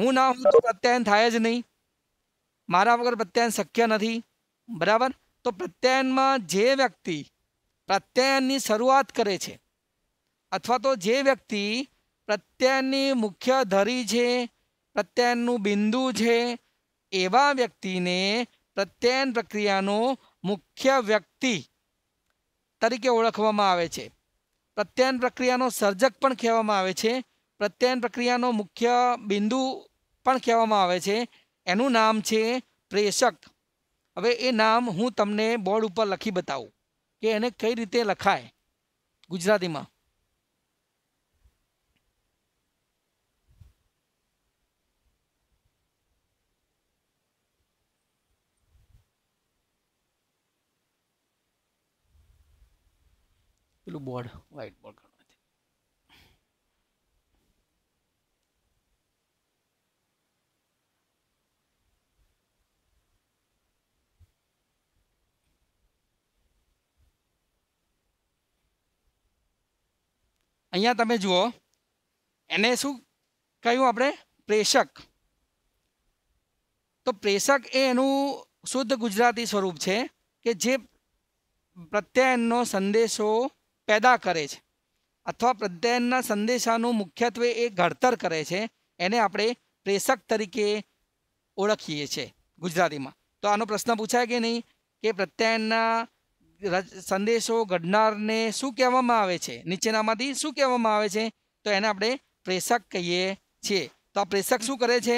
હું ના હું તો પ્રત્યયન થાય જ નહીં મારા વગર પ્રત્યયન શક્ય નથી બરાબર તો પ્રત્યયનમાં જે વ્યક્તિ પ્રત્યયનની શરૂઆત કરે છે અથવા તો જે વ્યક્તિ પ્રત્યયની મુખ્ય ધરી છે પ્રત્યયનું બિંદુ છે એવા વ્યક્તિને પ્રત્યયન પ્રક્રિયાનો મુખ્ય વ્યક્તિ તરીકે ઓળખવામાં આવે છે પ્રત્યયન પ્રક્રિયાનો સર્જક પણ કહેવામાં આવે છે પ્રત્યયન પ્રક્રિયાનો મુખ્ય બિંદુ પણ કહેવામાં આવે છે એનું નામ છે પ્રેષક હવે એ નામ હું તમને બોર્ડ ઉપર લખી બતાવું કે એને કઈ રીતે લખાય ગુજરાતીમાં પેલું બોર્ડ વ્હાઇટ બોર્ડ અહીંયા તમે જુઓ એને શું કહ્યું આપણે પ્રેષક તો પ્રેષક એ એનું શુદ્ધ ગુજરાતી સ્વરૂપ છે કે જે પ્રત્યાયનનો સંદેશો પેદા કરે છે અથવા પ્રત્યાયનના સંદેશાનું મુખ્યત્વે એ ઘડતર કરે છે એને આપણે પ્રેષક તરીકે ઓળખીએ છીએ ગુજરાતીમાં તો આનો પ્રશ્ન પૂછાય કે નહીં કે પ્રત્યાયનના સંદેશો ઘડનારને શું કહેવામાં આવે છે નીચેનામાંથી શું કહેવામાં આવે છે તો એને આપણે પ્રેષક કહીએ છીએ તો આ પ્રેષક શું કરે છે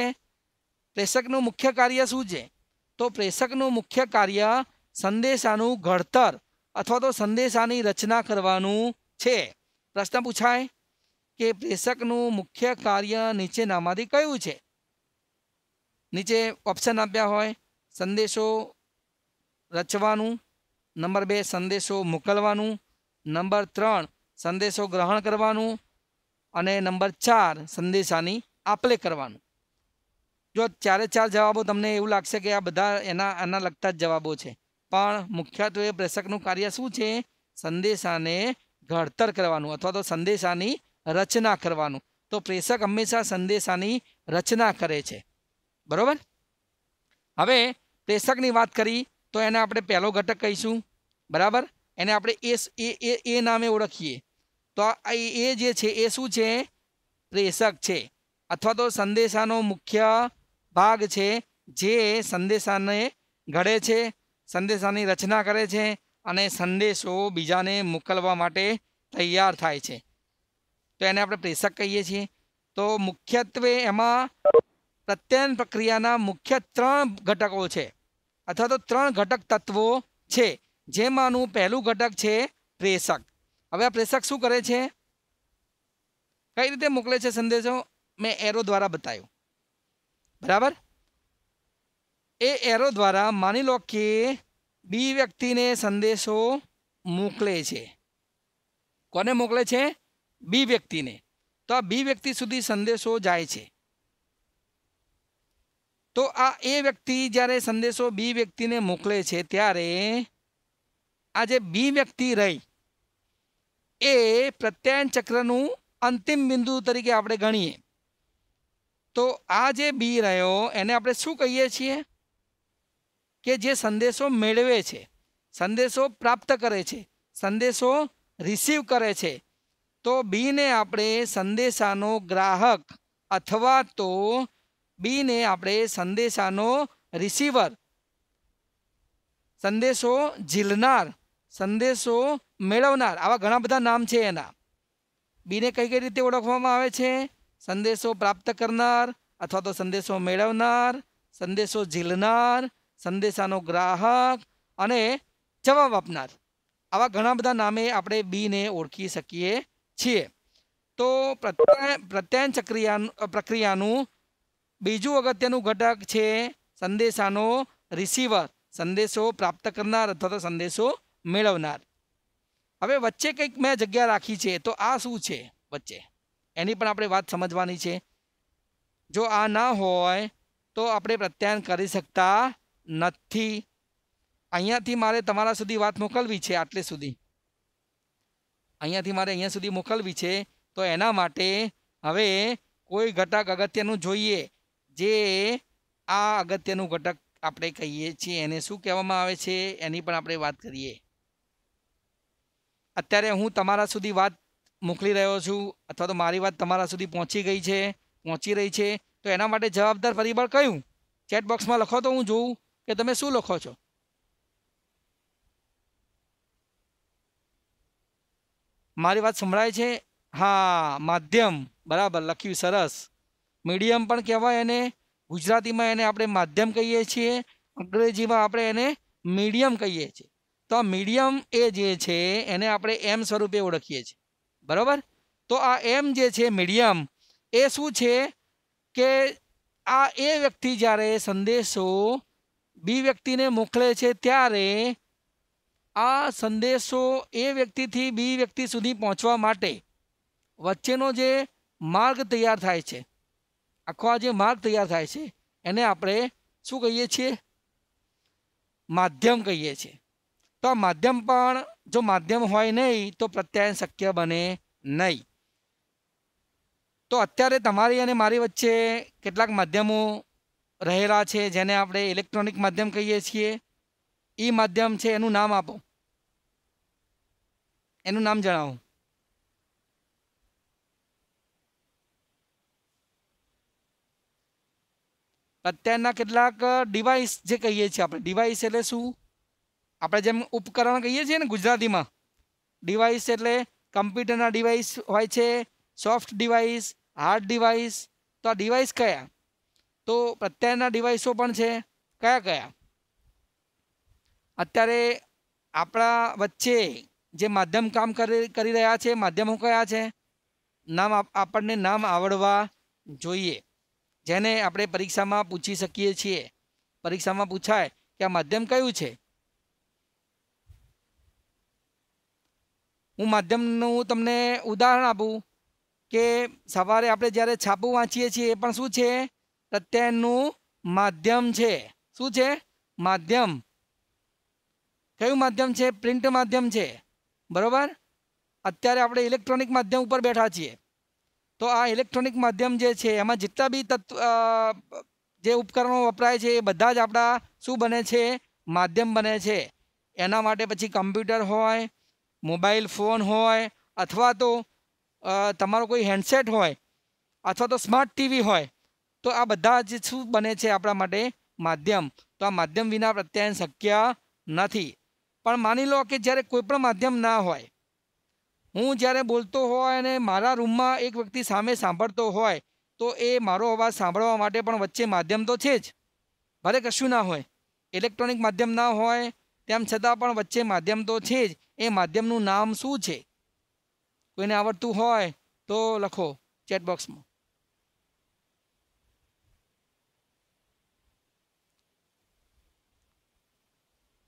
પ્રેષકનું મુખ્ય કાર્ય શું છે તો પ્રેષકનું મુખ્ય કાર્ય સંદેશાનું ઘડતર અથવા તો સંદેશાની રચના કરવાનું છે પ્રશ્ન પૂછાય કે પ્રેષકનું મુખ્ય કાર્ય નીચેનામાંથી કયું છે નીચે ઓપ્શન આપ્યા હોય સંદેશો રચવાનું નંબર બે સંદેશો મોકલવાનું નંબર ત્રણ સંદેશો ગ્રહણ કરવાનું અને નંબર ચાર સંદેશાની આપલે કરવાનું જો ચારે ચાર જવાબો તમને એવું લાગશે કે આ બધા એના આના લગતા જ જવાબો છે પણ મુખ્યત્વે પ્રેષકનું કાર્ય શું છે સંદેશાને ઘડતર કરવાનું અથવા તો સંદેશાની રચના કરવાનું તો પ્રેષક હંમેશા સંદેશાની રચના કરે છે બરાબર હવે પ્રેષકની વાત કરી તો એને આપણે પહેલો ઘટક કહીશું બરાબર એને આપણે એ એ એ નામે ઓળખીએ તો એ જે છે એ શું છે પ્રેષક છે અથવા તો સંદેશાનો મુખ્ય ભાગ છે જે સંદેશાને ઘડે છે સંદેશાની રચના કરે છે અને સંદેશો બીજાને મોકલવા માટે તૈયાર થાય છે તો એને આપણે પ્રેષક કહીએ છીએ તો મુખ્યત્વે એમાં પ્રત્યયન પ્રક્રિયાના મુખ્ય ત્રણ ઘટકો છે અથવા તો ત્રણ ઘટક તત્વો છે જેમાંનું પહેલું ઘટક છે પ્રેષક હવે આ પ્રેષક શું કરે છે કઈ રીતે મોકલે છે સંદેશો મેં એરો દ્વારા બતાવ્યું બરાબર એ એરો દ્વારા માની લો કે બી વ્યક્તિને સંદેશો મોકલે છે કોને મોકલે છે બી વ્યક્તિને તો આ બી વ્યક્તિ સુધી સંદેશો જાય છે તો આ એ વ્યક્તિ જ્યારે સંદેશો બી વ્યક્તિને મોકલે છે ત્યારે આ જે બી વ્યક્તિ રહી એ પ્રત્યાયન ચક્રનું અંતિમ બિંદુ તરીકે આપણે ગણીએ તો આ જે બી રહ્યો એને આપણે શું કહીએ છીએ કે જે સંદેશો મેળવે છે સંદેશો પ્રાપ્ત કરે છે સંદેશો રિસીવ કરે છે તો બીને આપણે સંદેશાનો ગ્રાહક અથવા તો બીને આપણે સંદેશાનો રિસીવર સંદેશો ઝીલનાર સંદેશો મેળવનાર આવા ઘણા બધા નામ છે એના બીને કઈ કઈ રીતે ઓળખવામાં આવે છે સંદેશો પ્રાપ્ત કરનાર અથવા તો સંદેશો મેળવનાર સંદેશો ઝીલનાર સંદેશાનો ગ્રાહક અને જવાબ આપનાર આવા ઘણા બધા નામે આપણે બીને ઓળખી શકીએ છીએ તો પ્રત્યયન ચક્રિયા પ્રક્રિયાનું બીજું અગત્યનું ઘટક છે સંદેશાનો રિસીવર સંદેશો પ્રાપ્ત કરનાર અથવા તો સંદેશો મેળવનાર હવે વચ્ચે કંઈક મેં જગ્યા રાખી છે તો આ શું છે વચ્ચે એની પણ આપણે વાત સમજવાની છે જો આ ના હોય તો આપણે પ્રત્યાયન કરી શકતા નથી અહીંયાથી મારે તમારા સુધી વાત મોકલવી છે આટલે સુધી અહીંયાથી મારે અહીંયા સુધી મોકલવી છે તો એના માટે હવે કોઈ ઘટક અગત્યનું જોઈએ જે આ અગત્યનું ઘટક આપણે કહીએ છીએ એને શું કહેવામાં આવે છે એની પણ આપણે વાત કરીએ અત્યારે હું તમારા સુધી વાત મોકલી રહ્યો છું અથવા તો મારી વાત તમારા સુધી પહોંચી ગઈ છે પહોંચી રહી છે તો એના માટે જવાબદાર પરિબળ કયું ચેટબોક્સમાં લખો તો હું જોઉં કે તમે શું લખો છો મારી વાત સંભળાય છે હા માધ્યમ બરાબર લખ્યું સરસ મીડિયમ પણ કહેવાય એને ગુજરાતીમાં એને આપણે માધ્યમ કહીએ છીએ અંગ્રેજીમાં આપણે એને મીડિયમ કહીએ છીએ તો આ મીડિયમ એ જે છે એને આપણે એમ સ્વરૂપે ઓળખીએ છીએ બરાબર તો આ એમ જે છે મીડિયમ એ શું છે કે આ એ વ્યક્તિ જ્યારે સંદેશો બી વ્યક્તિને મોકલે છે ત્યારે આ સંદેશો એ વ્યક્તિથી બી વ્યક્તિ સુધી પહોંચવા માટે વચ્ચેનો જે માર્ગ તૈયાર થાય છે આખો આ જે માર્ગ તૈયાર થાય છે એને આપણે શું કહીએ છીએ માધ્યમ કહીએ છીએ તો આ માધ્યમ પણ જો માધ્યમ હોય નહીં તો પ્રત્યાયન શક્ય બને નહીં તો અત્યારે તમારી અને મારી વચ્ચે કેટલાક માધ્યમો રહેલા છે જેને આપણે ઇલેક્ટ્રોનિક માધ્યમ કહીએ છીએ એ માધ્યમ છે એનું નામ આપો એનું નામ જણાવો અત્યારના કેટલાક ડિવાઇસ જે કહીએ છીએ આપણે ડિવાઇસ એટલે શું આપણે જેમ ઉપકરણ કહીએ છીએ ને ગુજરાતીમાં ડિવાઇસ એટલે કમ્પ્યુટરના ડિવાઇસ હોય છે સોફ્ટ ડિવાઇસ હાર્ડ ડિવાઇસ તો આ ડિવાઇસ કયા તો પ્રત્યાયના ડિવાઇસો પણ છે કયા કયા અત્યારે આપણા વચ્ચે જે માધ્યમ કામ કરી કરી રહ્યા છે માધ્યમો કયા છે નામ આપણને નામ આવડવા જોઈએ જેને આપણે પરીક્ષામાં પૂછી શકીએ છીએ પરીક્ષામાં પૂછાય કે આ માધ્યમ કયું છે હું માધ્યમનું તમને ઉદાહરણ આપું કે સવારે આપણે જ્યારે છાપું વાંચીએ છીએ એ પણ શું છે તતેનુ માધ્યમ છે શું છે માધ્યમ કયું માધ્યમ છે પ્રિન્ટ માધ્યમ છે બરોબર અત્યારે આપણે ઇલેક્ટ્રોનિક માધ્યમ ઉપર બેઠા છીએ તો આ ઇલેક્ટ્રોનિક માધ્યમ જે છે એમાં જેટલા બી તત્વ જે ઉપકરણો વપરાય છે એ બધા જ આપડા શું બને છે માધ્યમ બને છે એના માટે પછી કમ્પ્યુટર હોય મોબાઈલ ફોન હોય अथवा તો તમારો કોઈ હેન્ડસેટ હોય अथवा તો સ્માર્ટ ટીવી હોય તો આ બધા જ શું બને છે આપણા માટે માધ્યમ તો આ માધ્યમ વિના પ્રત્યાયન શક્ય નથી પણ માની લો કે જ્યારે કોઈ પણ માધ્યમ ના હોય હું જ્યારે બોલતો હોય અને મારા રૂમમાં એક વ્યક્તિ સામે સાંભળતો હોય તો એ મારો અવાજ સાંભળવા માટે પણ વચ્ચે માધ્યમ તો છે જ ભલે કશું ના હોય ઇલેક્ટ્રોનિક માધ્યમ ના હોય તેમ છતાં પણ વચ્ચે માધ્યમ તો છે જ એ માધ્યમનું નામ શું છે કોઈને આવડતું હોય તો લખો ચેટબોક્સમાં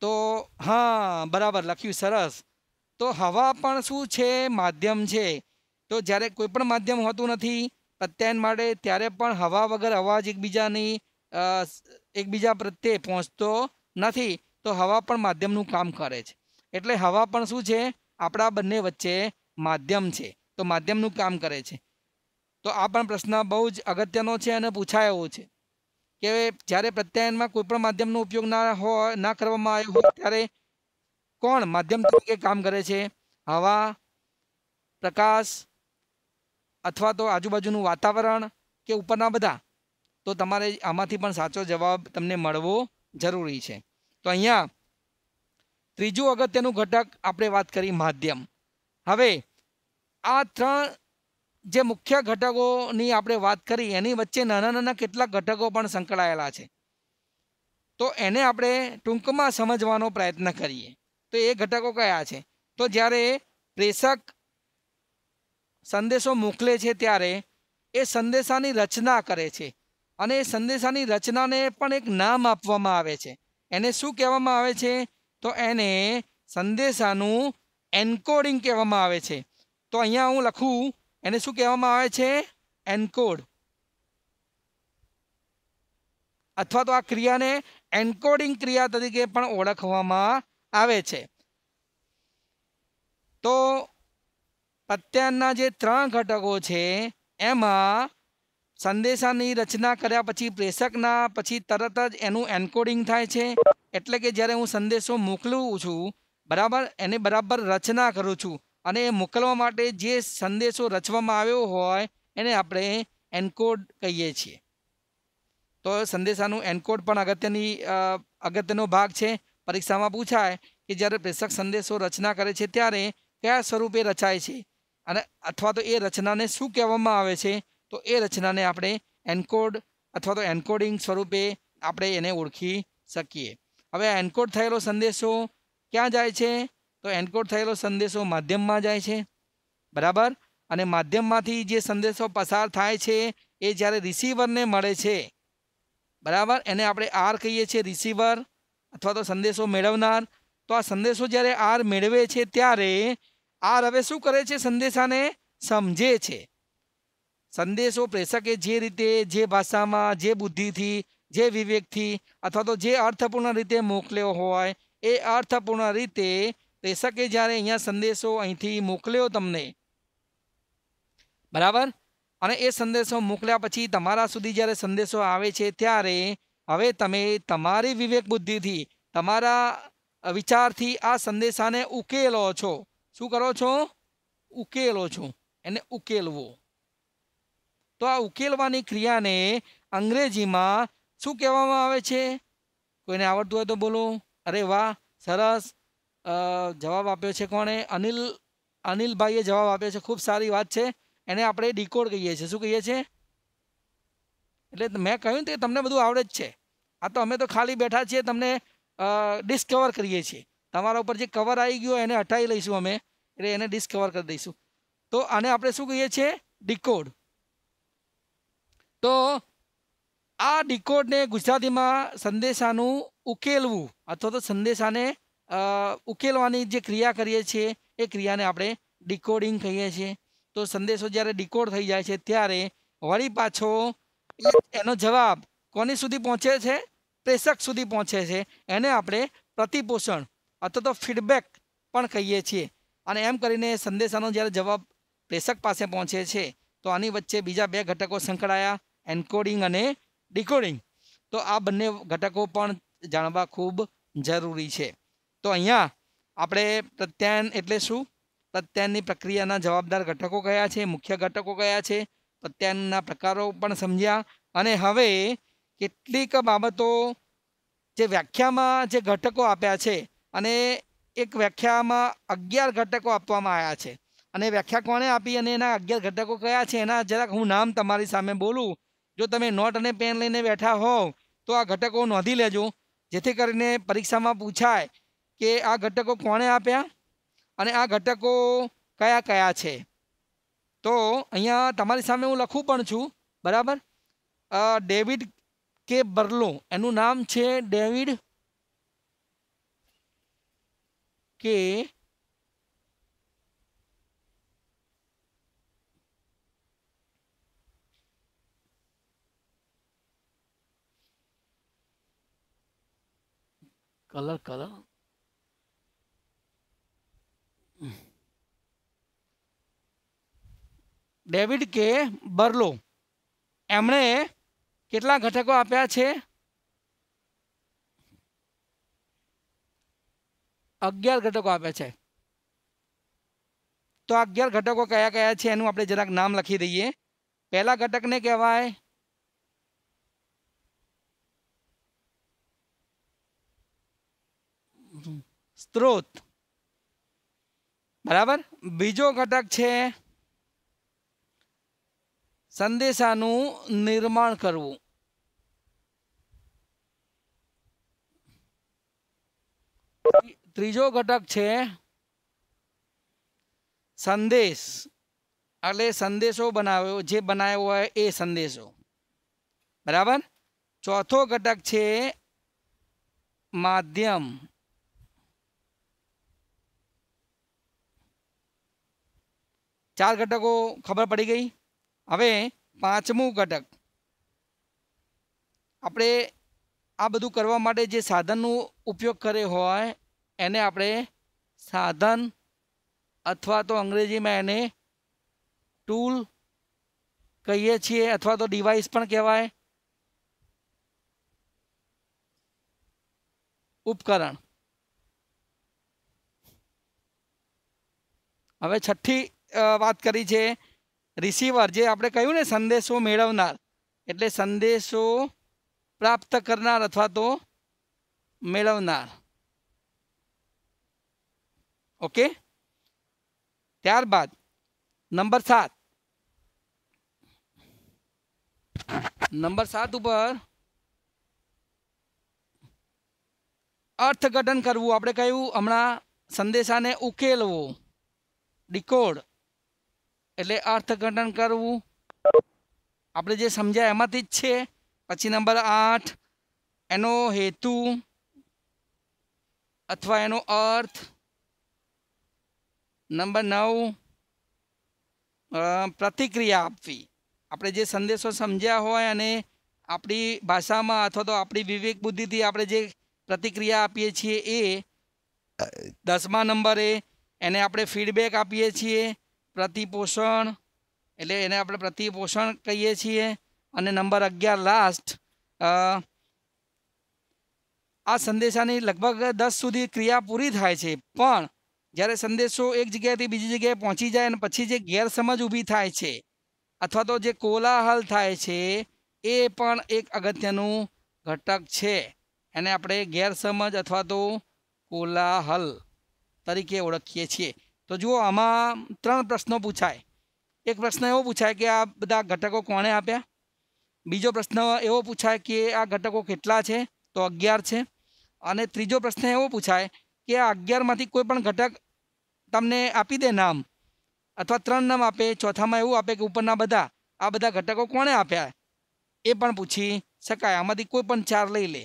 તો હા બરાબર લખ્યું સરસ તો હવા પણ શું છે માધ્યમ છે તો જ્યારે કોઈ પણ માધ્યમ હોતું નથી પ્રત્યાયન માટે ત્યારે પણ હવા વગર અવાજ એકબીજાની એકબીજા પ્રત્યે પહોંચતો નથી તો હવા પણ માધ્યમનું કામ કરે છે એટલે હવા પણ શું છે આપણા બંને વચ્ચે માધ્યમ છે તો માધ્યમનું કામ કરે છે તો આ પણ પ્રશ્ન બહુ જ અગત્યનો છે અને પૂછાય એવો છે કે જ્યારે પ્રત્યાયનમાં કોઈ પણ માધ્યમનો ઉપયોગ ના હોય ના કરવામાં આવ્યો હોય ત્યારે કોણ માધ્યમ તરીકે કામ કરે છે હવા પ્રકાશ અથવા તો આજુબાજુનું વાતાવરણ કે ઉપરના બધા તો તમારે આમાંથી પણ સાચો જવાબ તમને મળવો જરૂરી છે તો અહીંયા ત્રીજું અગત્યનું ઘટક આપણે વાત કરી માધ્યમ હવે આ ત્રણ જે મુખ્ય ઘટકોની આપણે વાત કરી એની વચ્ચે નાના નાના કેટલાક ઘટકો પણ સંકળાયેલા છે તો એને આપણે ટૂંકમાં સમજવાનો પ્રયત્ન કરીએ તો એ ઘટકો કયા છે તો જ્યારે પ્રેષક સંદેશો મોકલે છે ત્યારે એ સંદેશાની રચના કરે છે અને એ સંદેશાની રચનાને પણ એક નામ આપવામાં આવે છે એને શું કહેવામાં આવે છે તો એને સંદેશાનું એન્કોડિંગ કહેવામાં આવે છે તો અહીંયા હું લખું એને શું કહેવામાં આવે છે એન્કોડ અથવા તો આ ક્રિયાને એન્કોડિંગ ક્રિયા તરીકે પણ ઓળખવામાં આવે છે તો પત્યાના જે ત્રણ ઘટકો છે એમાં સંદેશાની રચના કર્યા પછી પ્રેષકના પછી તરત જ એનું એન્કોડિંગ થાય છે એટલે કે જ્યારે હું સંદેશો મોકલું છું બરાબર એને બરાબર રચના કરું છું અને મોકલવા માટે જે સંદેશો રચવામાં આવ્યો હોય એને આપણે એન્કોડ કહીએ છીએ તો સંદેશાનું એન્કોડ પણ અગત્યની અગત્યનો ભાગ છે પરીક્ષામાં પૂછાય કે જ્યારે પ્રેષક સંદેશો રચના કરે છે ત્યારે કયા સ્વરૂપે રચાય છે અને અથવા તો એ રચનાને શું કહેવામાં આવે છે તો એ રચનાને આપણે એન્કોડ અથવા તો એન્કોડિંગ સ્વરૂપે આપણે એને ઓળખી શકીએ હવે એન્કોડ થયેલો સંદેશો ક્યાં જાય છે તો એન્કોડ થયેલો સંદેશો માધ્યમમાં જાય છે બરાબર અને માધ્યમમાંથી જે સંદેશો પસાર થાય છે એ જ્યારે રિસીવરને મળે છે બરાબર એને આપણે આર કહીએ છીએ રિસીવર અથવા તો સંદેશો મેળવનાર તો આ સંદેશો જ્યારે આર મેળવે છે ત્યારે આર હવે શું કરે છે સંદેશાને સમજે છે સંદેશો પ્રેષકે જે રીતે જે ભાષામાં જે બુદ્ધિથી જે વિવેકથી અથવા તો જે અર્થપૂર્ણ રીતે મોકલ્યો હોય એ અર્થપૂર્ણ રીતે રેશકે જ્યારે અહીંયા સંદેશો અહીંથી મોકલ્યો તમને બરાબર અને એ સંદેશો મોકલ્યા પછી તમારા સુધી જ્યારે સંદેશો આવે છે ત્યારે હવે તમે તમારી વિવેક બુદ્ધિથી તમારા વિચારથી આ સંદેશાને ઉકેલો છો શું કરો છો ઉકેલો છો એને ઉકેલવો તો આ ઉકેલવાની ક્રિયાને અંગ્રેજીમાં શું કહેવામાં આવે છે કોઈને આવડતું હોય તો બોલો અરે વાહ સરસ જવાબ આપ્યો છે કોણે અનિલ અનિલભાઈએ જવાબ આપ્યો છે ખૂબ સારી વાત છે એને આપણે ડીકોડ કહીએ છીએ શું કહીએ છીએ એટલે મેં કહ્યું તે તમને બધું આવડે જ છે આ તો અમે તો ખાલી બેઠા છીએ તમને ડિસ્કવર કરીએ છીએ તમારા ઉપર જે કવર આવી ગયો એને હટાવી લઈશું અમે એટલે એને ડિસ્કવર કરી દઈશું તો આને આપણે શું કહીએ છીએ ડિકોડ તો આ ડીકોડને ગુજરાતીમાં સંદેશાનું ઉકેલવું અથવા તો સંદેશાને ઉકેલવાની જે ક્રિયા કરીએ છીએ એ ક્રિયાને આપણે ડિકોડિંગ કહીએ છીએ તો સંદેશો જ્યારે ડિકોડ થઈ જાય છે ત્યારે વળી પાછો એનો જવાબ કોની સુધી પહોંચે છે પ્રેષક સુધી પહોંચે છે એને આપણે પ્રતિપોષણ અથવા તો ફીડબેક પણ કહીએ છીએ અને એમ કરીને સંદેશાનો જ્યારે જવાબ પ્રેષક પાસે પહોંચે છે તો આની વચ્ચે બીજા બે ઘટકો સંકળાયા એન્કોડિંગ અને ડિકોડિંગ તો આ બંને ઘટકો પણ જાણવા ખૂબ જરૂરી છે તો અહીંયા આપણે પ્રત્યાયન એટલે શું પ્રત્યાયનની પ્રક્રિયાના જવાબદાર ઘટકો કયા છે મુખ્ય ઘટકો કયા છે પ્રત્યાયનના પ્રકારો પણ સમજ્યા અને હવે કેટલીક બાબતો જે વ્યાખ્યામાં જે ઘટકો આપ્યા છે અને એક વ્યાખ્યામાં અગિયાર ઘટકો આપવામાં આવ્યા છે અને વ્યાખ્યા કોણે આપી અને એના અગિયાર ઘટકો કયા છે એના જરાક હું નામ તમારી સામે બોલું જો તમે નોટ અને પેન લઈને બેઠા હોવ તો આ ઘટકો નોંધી લેજો જેથી કરીને પરીક્ષામાં પૂછાય કે આ ઘટકો કોણે આપ્યા અને આ ઘટકો કયા કયા છે તો અહીંયા તમારી સામે હું લખું પણ છું બરાબર ડેવિડ કે બર્લો એનું નામ છે ડેવિડ કે કલર કલર ડેવિડ કે બર્લો એમણે કેટલા ઘટકો આપ્યા છે અગિયાર ઘટકો આપ્યા છે તો અગિયાર ઘટકો કયા કયા છે એનું આપણે જરાક નામ લખી દઈએ પહેલા ઘટકને કહેવાય સ્ત્રોત બરાબર બીજો ઘટક છે સંદેશાનું નિર્માણ કરવું ત્રીજો ઘટક છે સંદેશ એટલે સંદેશો બનાવ્યો જે બનાવ્યો હોય એ સંદેશો બરાબર ચોથો ઘટક છે માધ્યમ ચાર ઘટકો ખબર પડી ગઈ હવે પાંચમું ઘટક આપણે આ બધું કરવા માટે જે સાધનનો ઉપયોગ કર્યો હોય એને આપણે સાધન અથવા તો અંગ્રેજીમાં એને ટૂલ કહીએ છીએ અથવા તો ડિવાઇસ પણ કહેવાય ઉપકરણ હવે છઠ્ઠી વાત કરી છે રિસીવર જે આપણે કહ્યું ને સંદેશો મેળવનાર એટલે સંદેશો પ્રાપ્ત કરનાર અથવા તો મેળવનાર ઓકે ત્યારબાદ નંબર સાત નંબર સાત ઉપર અર્થઘટન કરવું આપણે કહ્યું હમણાં સંદેશાને ઉકેલવો ડીકોડ એટલે અર્થઘટન કરવું આપણે જે સમજ્યા એમાંથી જ છે પછી નંબર આઠ એનો હેતુ અથવા એનો અર્થ નંબર નવ પ્રતિક્રિયા આપવી આપણે જે સંદેશો સમજ્યા હોય અને આપણી ભાષામાં અથવા તો આપણી વિવેક બુદ્ધિથી આપણે જે પ્રતિક્રિયા આપીએ છીએ એ દસમા નંબરે એને આપણે ફીડબેક આપીએ છીએ પ્રતિપોષણ એટલે એને આપણે પ્રતિપોષણ કહીએ છીએ અને નંબર અગિયાર લાસ્ટ આ સંદેશાની લગભગ દસ સુધી ક્રિયા પૂરી થાય છે પણ જ્યારે સંદેશો એક જગ્યાએથી બીજી જગ્યાએ પહોંચી જાય અને પછી જે ગેરસમજ ઊભી થાય છે અથવા તો જે કોલાહલ થાય છે એ પણ એક અગત્યનું ઘટક છે એને આપણે ગેરસમજ અથવા તો કોલાહલ તરીકે ઓળખીએ છીએ તો જુઓ આમાં ત્રણ પ્રશ્નો પૂછાય એક પ્રશ્ન એવો પૂછાય કે આ બધા ઘટકો કોણે આપ્યા બીજો પ્રશ્ન એવો પૂછાય કે આ ઘટકો કેટલા છે તો અગિયાર છે અને ત્રીજો પ્રશ્ન એવો પૂછાય કે આ અગિયારમાંથી કોઈ પણ ઘટક તમને આપી દે નામ અથવા ત્રણ નામ આપે ચોથામાં એવું આપે કે ઉપરના બધા આ બધા ઘટકો કોણે આપ્યા એ પણ પૂછી શકાય આમાંથી કોઈ પણ ચાર લઈ લે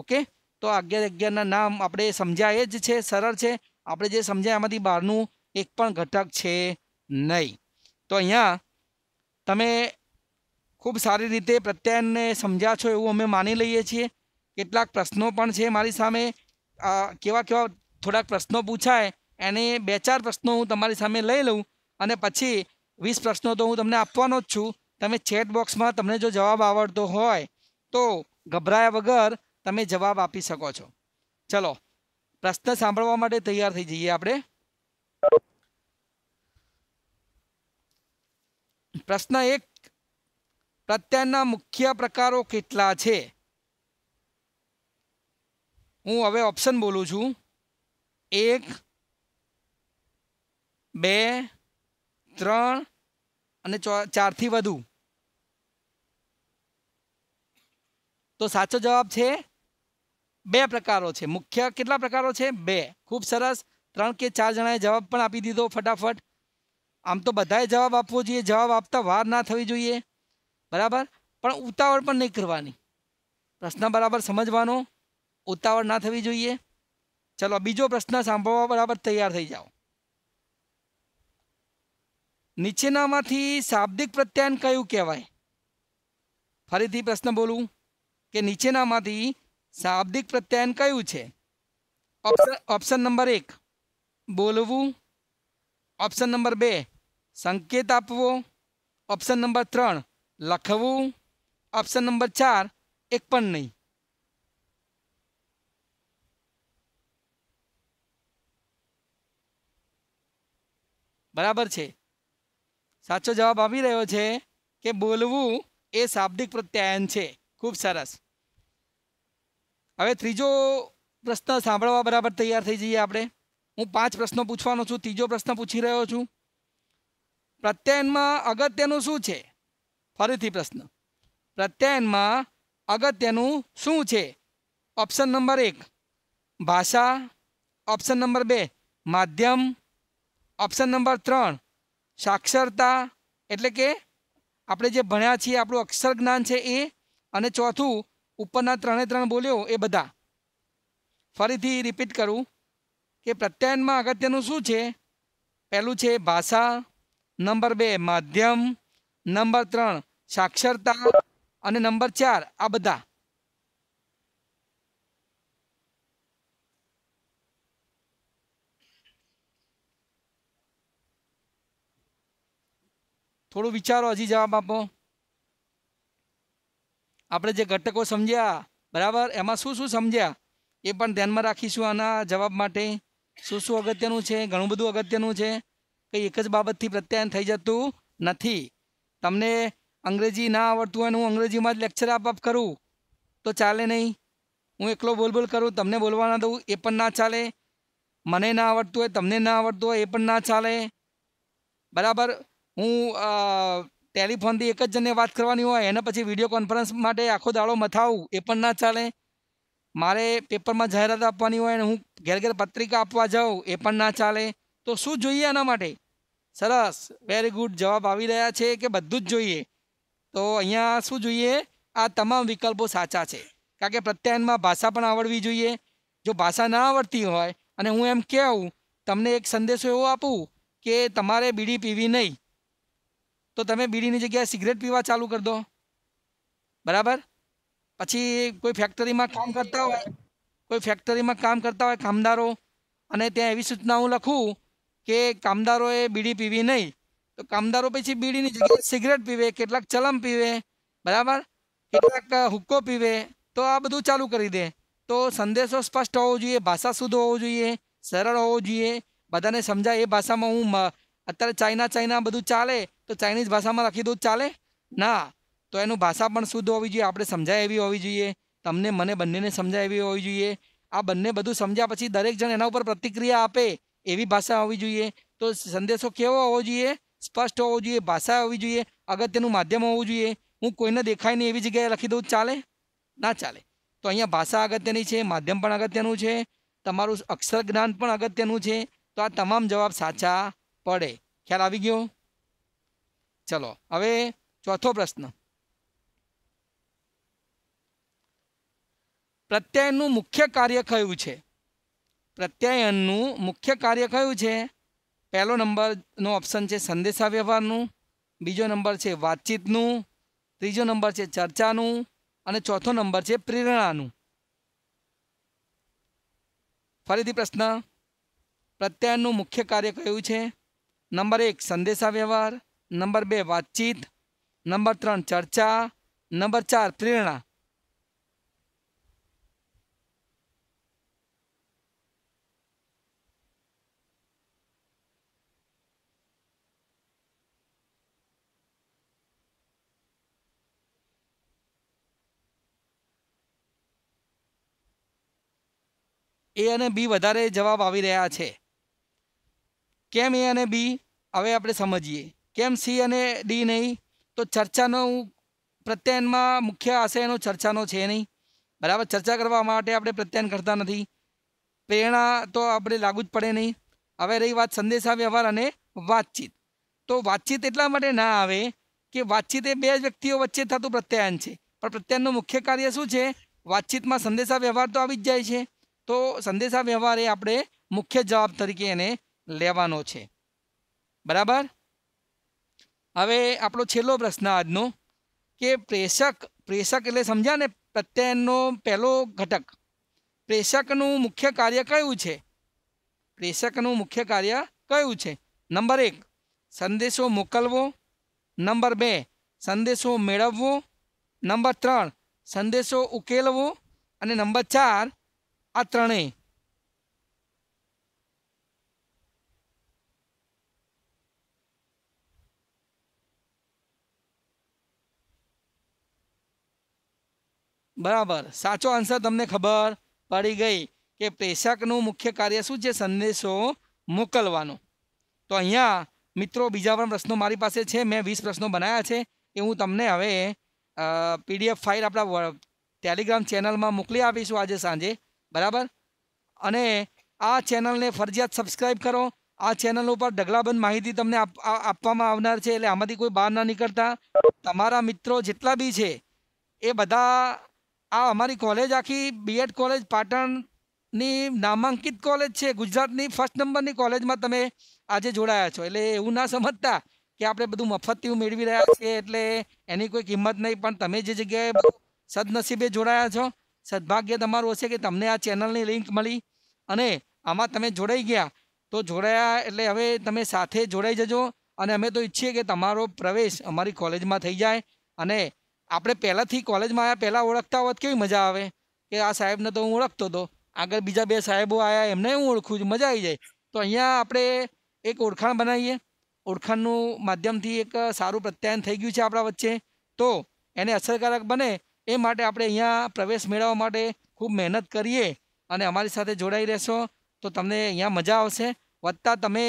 ઓકે તો અગિયાર અગિયારના નામ આપણે સમજાય જ છે સરળ છે આપણે જે સમજાય એમાંથી બહારનું એક પણ ઘટક છે નહીં તો અહીંયા તમે ખૂબ સારી રીતે પ્રત્યાયનને સમજ્યા છો એવું અમે માની લઈએ છીએ કેટલાક પ્રશ્નો પણ છે મારી સામે કેવા કેવા થોડાક પ્રશ્નો પૂછાય એને બે ચાર પ્રશ્નો હું તમારી સામે લઈ લઉં અને પછી વીસ પ્રશ્નો તો હું તમને આપવાનો જ છું તમે ચેટ બોક્સમાં તમને જો જવાબ આવડતો હોય તો ગભરાયા વગર તમે જવાબ આપી શકો છો ચલો પ્રશ્ન સાંભળવા માટે તૈયાર થઈ જઈએ આપણે પ્રશ્ન એક પ્રત્યયના મુખ્ય પ્રકારો કેટલા છે હું હવે ઓપ્શન બોલું છું એક બે ત્રણ અને ચારથી વધુ તો સાચો જવાબ છે બે પ્રકારો છે મુખ્ય કેટલા પ્રકારો છે બે ખૂબ સરસ ત્રણ કે ચાર જણાએ જવાબ પણ આપી દીધો ફટાફટ આમ તો બધાએ જવાબ આપવો જોઈએ જવાબ આપતા વાર ના થવી જોઈએ બરાબર પણ ઉતાવળ પણ નહીં કરવાની પ્રશ્ન બરાબર સમજવાનો ઉતાવળ ના થવી જોઈએ ચલો બીજો પ્રશ્ન સાંભળવા બરાબર તૈયાર થઈ જાઓ નીચેનામાંથી શાબ્દિક પ્રત્યાયન કયું કહેવાય ફરીથી પ્રશ્ન બોલું કે નીચેનામાંથી શાબ્દિક પ્રત્યાયન કયું છે ઓપ્શન ઓપ્શન નંબર એક બોલવું ઓપ્શન નંબર બે સંકેત આપવો ઓપ્શન નંબર ત્રણ લખવું ઓપ્શન નંબર ચાર એક પણ નહીં બરાબર છે સાચો જવાબ આવી રહ્યો છે કે બોલવું એ શાબ્દિક પ્રત્યાયન છે ખૂબ સરસ હવે ત્રીજો પ્રશ્ન સાંભળવા બરાબર તૈયાર થઈ જઈએ આપણે હું પાંચ પ્રશ્નો પૂછવાનો છું ત્રીજો પ્રશ્ન પૂછી રહ્યો છું પ્રત્યયનમાં અગત્યનું શું છે ફરીથી પ્રશ્ન પ્રત્યયનમાં અગત્યનું શું છે ઓપ્શન નંબર એક ભાષા ઓપ્શન નંબર બે માધ્યમ ઓપ્શન નંબર ત્રણ સાક્ષરતા એટલે કે આપણે જે ભણ્યા છીએ આપણું અક્ષર જ્ઞાન છે એ અને ચોથું ઉપરના ત્રણે ત્રણ બોલ્યો એ બધા ફરીથી રિપીટ કરું કે પ્રત્યાયનમાં અગત્યનું શું છે પહેલું છે ભાષા નંબર બે માધ્યમ નંબર ત્રણ સાક્ષરતા અને નંબર ચાર આ બધા થોડું વિચારો હજી જવાબ આપો આપણે જે ઘટકો સમજ્યા બરાબર એમાં શું શું સમજ્યા એ પણ ધ્યાનમાં રાખીશું આના જવાબ માટે શું શું અગત્યનું છે ઘણું બધું અગત્યનું છે કંઈ એક જ બાબતથી પ્રત્યાયન થઈ જતું નથી તમને અંગ્રેજી ના આવડતું હોય હું અંગ્રેજીમાં જ લેક્ચર આપ આપ કરું તો ચાલે નહીં હું એકલો બોલ બોલ કરું તમને બોલવાના દઉં એ પણ ના ચાલે મને ના આવડતું હોય તમને ના આવડતું હોય એ પણ ના ચાલે બરાબર હું ટેલિફોનથી એક જ જણને વાત કરવાની હોય એને પછી વિડીયો કોન્ફરન્સ માટે આખો દાડો મથાવું એ પણ ના ચાલે મારે પેપરમાં જાહેરાત આપવાની હોય અને હું ઘેર ઘેર પત્રિકા આપવા જાઉં એ પણ ના ચાલે તો શું જોઈએ એના માટે સરસ વેરી ગુડ જવાબ આવી રહ્યા છે કે બધું જ જોઈએ તો અહીંયા શું જોઈએ આ તમામ વિકલ્પો સાચા છે કારણ કે પ્રત્યાયનમાં ભાષા પણ આવડવી જોઈએ જો ભાષા ના આવડતી હોય અને હું એમ કહેવું તમને એક સંદેશો એવો આપું કે તમારે બીડી પીવી નહીં તો તમે બીડીની જગ્યાએ સિગરેટ પીવા ચાલુ કરી દો બરાબર પછી કોઈ ફેક્ટરીમાં કામ કરતા હોય કોઈ ફેક્ટરીમાં કામ કરતા હોય કામદારો અને ત્યાં એવી સૂચના હું લખું કે કામદારોએ બીડી પીવી નહીં તો કામદારો પછી બીડીની જગ્યાએ સિગરેટ પીવે કેટલાક ચલમ પીવે બરાબર કેટલાક હુક્કો પીવે તો આ બધું ચાલુ કરી દે તો સંદેશો સ્પષ્ટ હોવો જોઈએ ભાષા શુદ્ધ હોવો જોઈએ સરળ હોવો જોઈએ બધાને સમજાય એ ભાષામાં હું અત્યારે ચાઇના ચાઇના બધું ચાલે તો ચાઇનીઝ ભાષામાં લખી દઉં ચાલે ના તો એનું ભાષા પણ શુદ્ધ હોવી જોઈએ આપણે સમજાય એવી હોવી જોઈએ તમને મને બંનેને સમજાય એવી હોવી જોઈએ આ બંને બધું સમજ્યા પછી દરેક જણ એના ઉપર પ્રતિક્રિયા આપે એવી ભાષા હોવી જોઈએ તો સંદેશો કેવો હોવો જોઈએ સ્પષ્ટ હોવો જોઈએ ભાષા હોવી જોઈએ અગત્યનું માધ્યમ હોવું જોઈએ હું કોઈને દેખાય નહીં એવી જગ્યાએ લખી દઉં ચાલે ના ચાલે તો અહીંયા ભાષા અગત્યની છે માધ્યમ પણ અગત્યનું છે તમારું અક્ષર જ્ઞાન પણ અગત્યનું છે તો આ તમામ જવાબ સાચા પડે ખ્યાલ આવી ગયો ચલો હવે ચોથો પ્રશ્ન પ્રત્યયનનું મુખ્ય કાર્ય કયું છે પ્રત્યાયનનું મુખ્ય કાર્ય કયું છે પહેલો નંબરનો ઓપ્શન છે સંદેશાવ્યવહારનું બીજો નંબર છે વાતચીતનું ત્રીજો નંબર છે ચર્ચાનું અને ચોથો નંબર છે પ્રેરણાનું ફરીથી પ્રશ્ન પ્રત્યાયનનું મુખ્ય કાર્ય કયું છે નંબર એક સંદેશાવ્યવહાર નંબર બે વાતચીત નંબર ત્રણ ચર્ચા નંબર ચાર પ્રેરણા એ અને બી વધારે જવાબ આવી રહ્યા છે કેમ એ અને બી હવે આપણે સમજીએ કેમ સી અને ડી નહીં તો ચર્ચાનો પ્રત્યયનમાં મુખ્ય આશય એનો ચર્ચાનો છે નહીં બરાબર ચર્ચા કરવા માટે આપણે પ્રત્યયન કરતા નથી પ્રેરણા તો આપણે લાગુ જ પડે નહીં હવે રહી વાત સંદેશા વ્યવહાર અને વાતચીત તો વાતચીત એટલા માટે ના આવે કે વાતચીત એ બે વ્યક્તિઓ વચ્ચે થતું પ્રત્યાયન છે પણ પ્રત્યાયનનું મુખ્ય કાર્ય શું છે વાતચીતમાં સંદેશા વ્યવહાર તો આવી જ જાય છે તો સંદેશા વ્યવહાર એ આપણે મુખ્ય જવાબ તરીકે એને લેવાનો છે બરાબર હવે આપણો છેલ્લો પ્રશ્ન આજનો કે પ્રેષક પ્રેષક એટલે સમજ્યા ને પ્રત્યયનનો પહેલો ઘટક પ્રેષકનું મુખ્ય કાર્ય કયું છે પ્રેષકનું મુખ્ય કાર્ય કયું છે નંબર એક સંદેશો મોકલવો નંબર બે સંદેશો મેળવવો નંબર ત્રણ સંદેશો ઉકેલવો અને નંબર ચાર આ ત્રણેય બરાબર સાચો આન્સર તમને ખબર પડી ગઈ કે પ્રેષકનું મુખ્ય કાર્ય શું છે સંદેશો મોકલવાનો તો અહીંયા મિત્રો બીજા પણ પ્રશ્નો મારી પાસે છે મેં વીસ પ્રશ્નો બનાવ્યા છે એ હું તમને હવે પીડીએફ ફાઇલ આપણા ટેલિગ્રામ ચેનલમાં મોકલી આપીશું આજે સાંજે બરાબર અને આ ચેનલને ફરજિયાત સબસ્ક્રાઈબ કરો આ ચેનલ ઉપર ઢગલાબંધ માહિતી તમને આપવામાં આવનાર છે એટલે આમાંથી કોઈ બહાર ના નીકળતા તમારા મિત્રો જેટલા બી છે એ બધા આ અમારી કોલેજ આખી બીએડ કોલેજ પાટણની નામાંકિત કોલેજ છે ગુજરાતની ફર્સ્ટ નંબરની કોલેજમાં તમે આજે જોડાયા છો એટલે એવું ના સમજતા કે આપણે બધું મફતથી મેળવી રહ્યા છીએ એટલે એની કોઈ કિંમત નહીં પણ તમે જે જગ્યાએ સદનસીબે જોડાયા છો સદભાગ્ય તમારું હશે કે તમને આ ચેનલની લિંક મળી અને આમાં તમે જોડાઈ ગયા તો જોડાયા એટલે હવે તમે સાથે જોડાઈ જજો અને અમે તો ઈચ્છીએ કે તમારો પ્રવેશ અમારી કોલેજમાં થઈ જાય અને આપણે પહેલાંથી કોલેજમાં આવ્યા પહેલાં ઓળખતા હોત કેવી મજા આવે કે આ સાહેબને તો હું ઓળખતો હતો આગળ બીજા બે સાહેબો આવ્યા એમને હું ઓળખું છું મજા આવી જાય તો અહીંયા આપણે એક ઓળખાણ બનાવીએ ઓળખાણનું માધ્યમથી એક સારું પ્રત્યાયન થઈ ગયું છે આપણા વચ્ચે તો એને અસરકારક બને એ માટે આપણે અહીંયા પ્રવેશ મેળવવા માટે ખૂબ મહેનત કરીએ અને અમારી સાથે જોડાઈ રહેશો તો તમને અહીંયા મજા આવશે વધતા તમે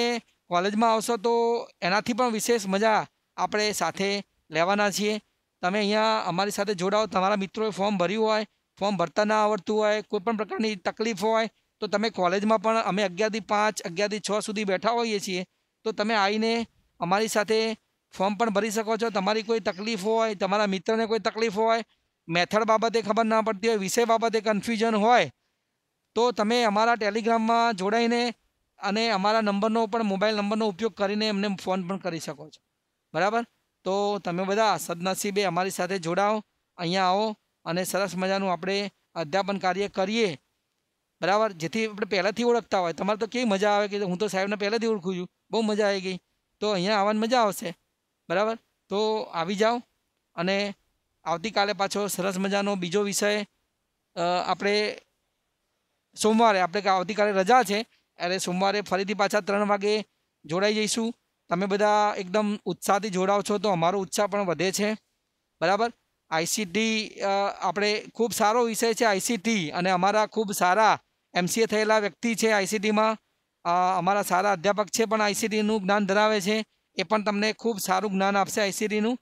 કોલેજમાં આવશો તો એનાથી પણ વિશેષ મજા આપણે સાથે લેવાના છીએ તમે અહીંયા અમારી સાથે જોડાઓ તમારા મિત્રોએ ફોર્મ ભર્યું હોય ફોર્મ ભરતા ના આવડતું હોય કોઈપણ પ્રકારની તકલીફ હોય તો તમે કોલેજમાં પણ અમે અગિયારથી પાંચ અગિયારથી છ સુધી બેઠા હોઈએ છીએ તો તમે આવીને અમારી સાથે ફોર્મ પણ ભરી શકો છો તમારી કોઈ તકલીફ હોય તમારા મિત્રને કોઈ તકલીફ હોય મેથડ બાબતે ખબર ના પડતી હોય વિષય બાબતે કન્ફ્યુઝન હોય તો તમે અમારા ટેલિગ્રામમાં જોડાઈને અને અમારા નંબરનો પણ મોબાઈલ નંબરનો ઉપયોગ કરીને એમને ફોન પણ કરી શકો છો બરાબર તો તમે બધા સદનસીબે અમારી સાથે જોડાઓ અહીંયા આવો અને સરસ મજાનું આપણે અધ્યાપન કાર્ય કરીએ બરાબર જેથી આપણે પહેલાંથી ઓળખતા હોય તમારે તો કેવી મજા આવે કે હું તો સાહેબને પહેલાંથી ઓળખું છું બહુ મજા આવી ગઈ તો અહીંયા આવવાની મજા આવશે બરાબર તો આવી જાઓ અને આવતીકાલે પાછો સરસ મજાનો બીજો વિષય આપણે સોમવારે આપણે આવતીકાલે રજા છે એટલે સોમવારે ફરીથી પાછા ત્રણ વાગે જોડાઈ જઈશું તમે બધા એકદમ ઉત્સાહથી જોડાઓ છો તો અમારો ઉત્સાહ પણ વધે છે બરાબર આઈસીટી આપણે ખૂબ સારો વિષય છે આઈસીટી અને અમારા ખૂબ સારા એમસીએ થયેલા વ્યક્તિ છે આઈસીટીમાં અમારા સારા અધ્યાપક છે પણ આઈસીટીનું જ્ઞાન ધરાવે છે એ પણ તમને ખૂબ સારું જ્ઞાન આપશે આઈસીટીનું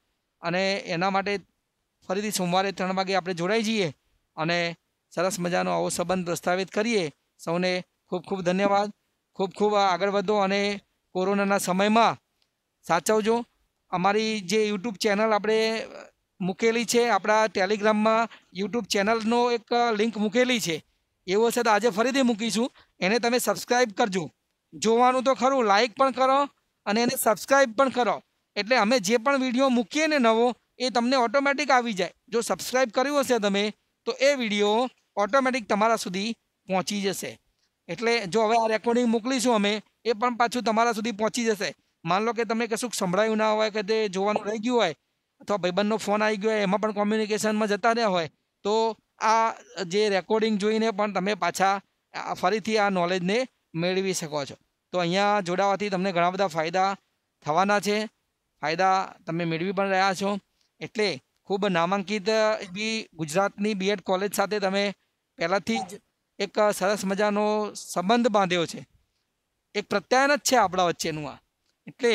અને એના માટે ફરીથી સોમવારે ત્રણ વાગે આપણે જોડાઈ જઈએ અને સરસ મજાનો આવો સંબંધ પ્રસ્થાપિત કરીએ સૌને ખૂબ ખૂબ ધન્યવાદ ખૂબ ખૂબ આગળ વધો અને કોરોનાના સમયમાં સાચવજો અમારી જે યુટ્યુબ ચેનલ આપણે મૂકેલી છે આપણા ટેલિગ્રામમાં યુટ્યુબ ચેનલનો એક લિંક મૂકેલી છે એ વખત આજે ફરીથી મૂકીશું એને તમે સબસ્ક્રાઈબ કરજો જોવાનું તો ખરું લાઈક પણ કરો અને એને સબસ્ક્રાઈબ પણ કરો એટલે અમે જે પણ વિડીયો મૂકીએ ને નવો એ તમને ઓટોમેટિક આવી જાય જો સબસ્ક્રાઈબ કર્યું હશે તમે તો એ વિડીયો ઓટોમેટિક તમારા સુધી પહોંચી જશે એટલે જો હવે આ રેકોર્ડિંગ મોકલીશું અમે એ પણ પાછું તમારા સુધી પહોંચી જશે માન લો કે તમે કશું સંભળાયું ના હોય કે તે જોવાનું રહી ગયું હોય અથવા ભાઈબંધનો ફોન આવી ગયો હોય એમાં પણ કોમ્યુનિકેશનમાં જતા રહ્યા હોય તો આ જે રેકોર્ડિંગ જોઈને પણ તમે પાછા ફરીથી આ નોલેજને મેળવી શકો છો તો અહીંયા જોડાવાથી તમને ઘણા બધા ફાયદા થવાના છે ફાયદા તમે મેળવી પણ રહ્યા છો એટલે ખૂબ નામાંકિત બી ગુજરાતની બીએડ કોલેજ સાથે તમે પહેલાંથી જ એક સરસ મજાનો સંબંધ બાંધ્યો છે એક પ્રત્યાયન જ છે આપણા વચ્ચેનું આ એટલે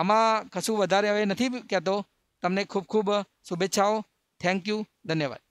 આમાં કશું વધારે હવે નથી કહેતો તમને ખૂબ ખૂબ શુભેચ્છાઓ થેન્ક યુ ધન્યવાદ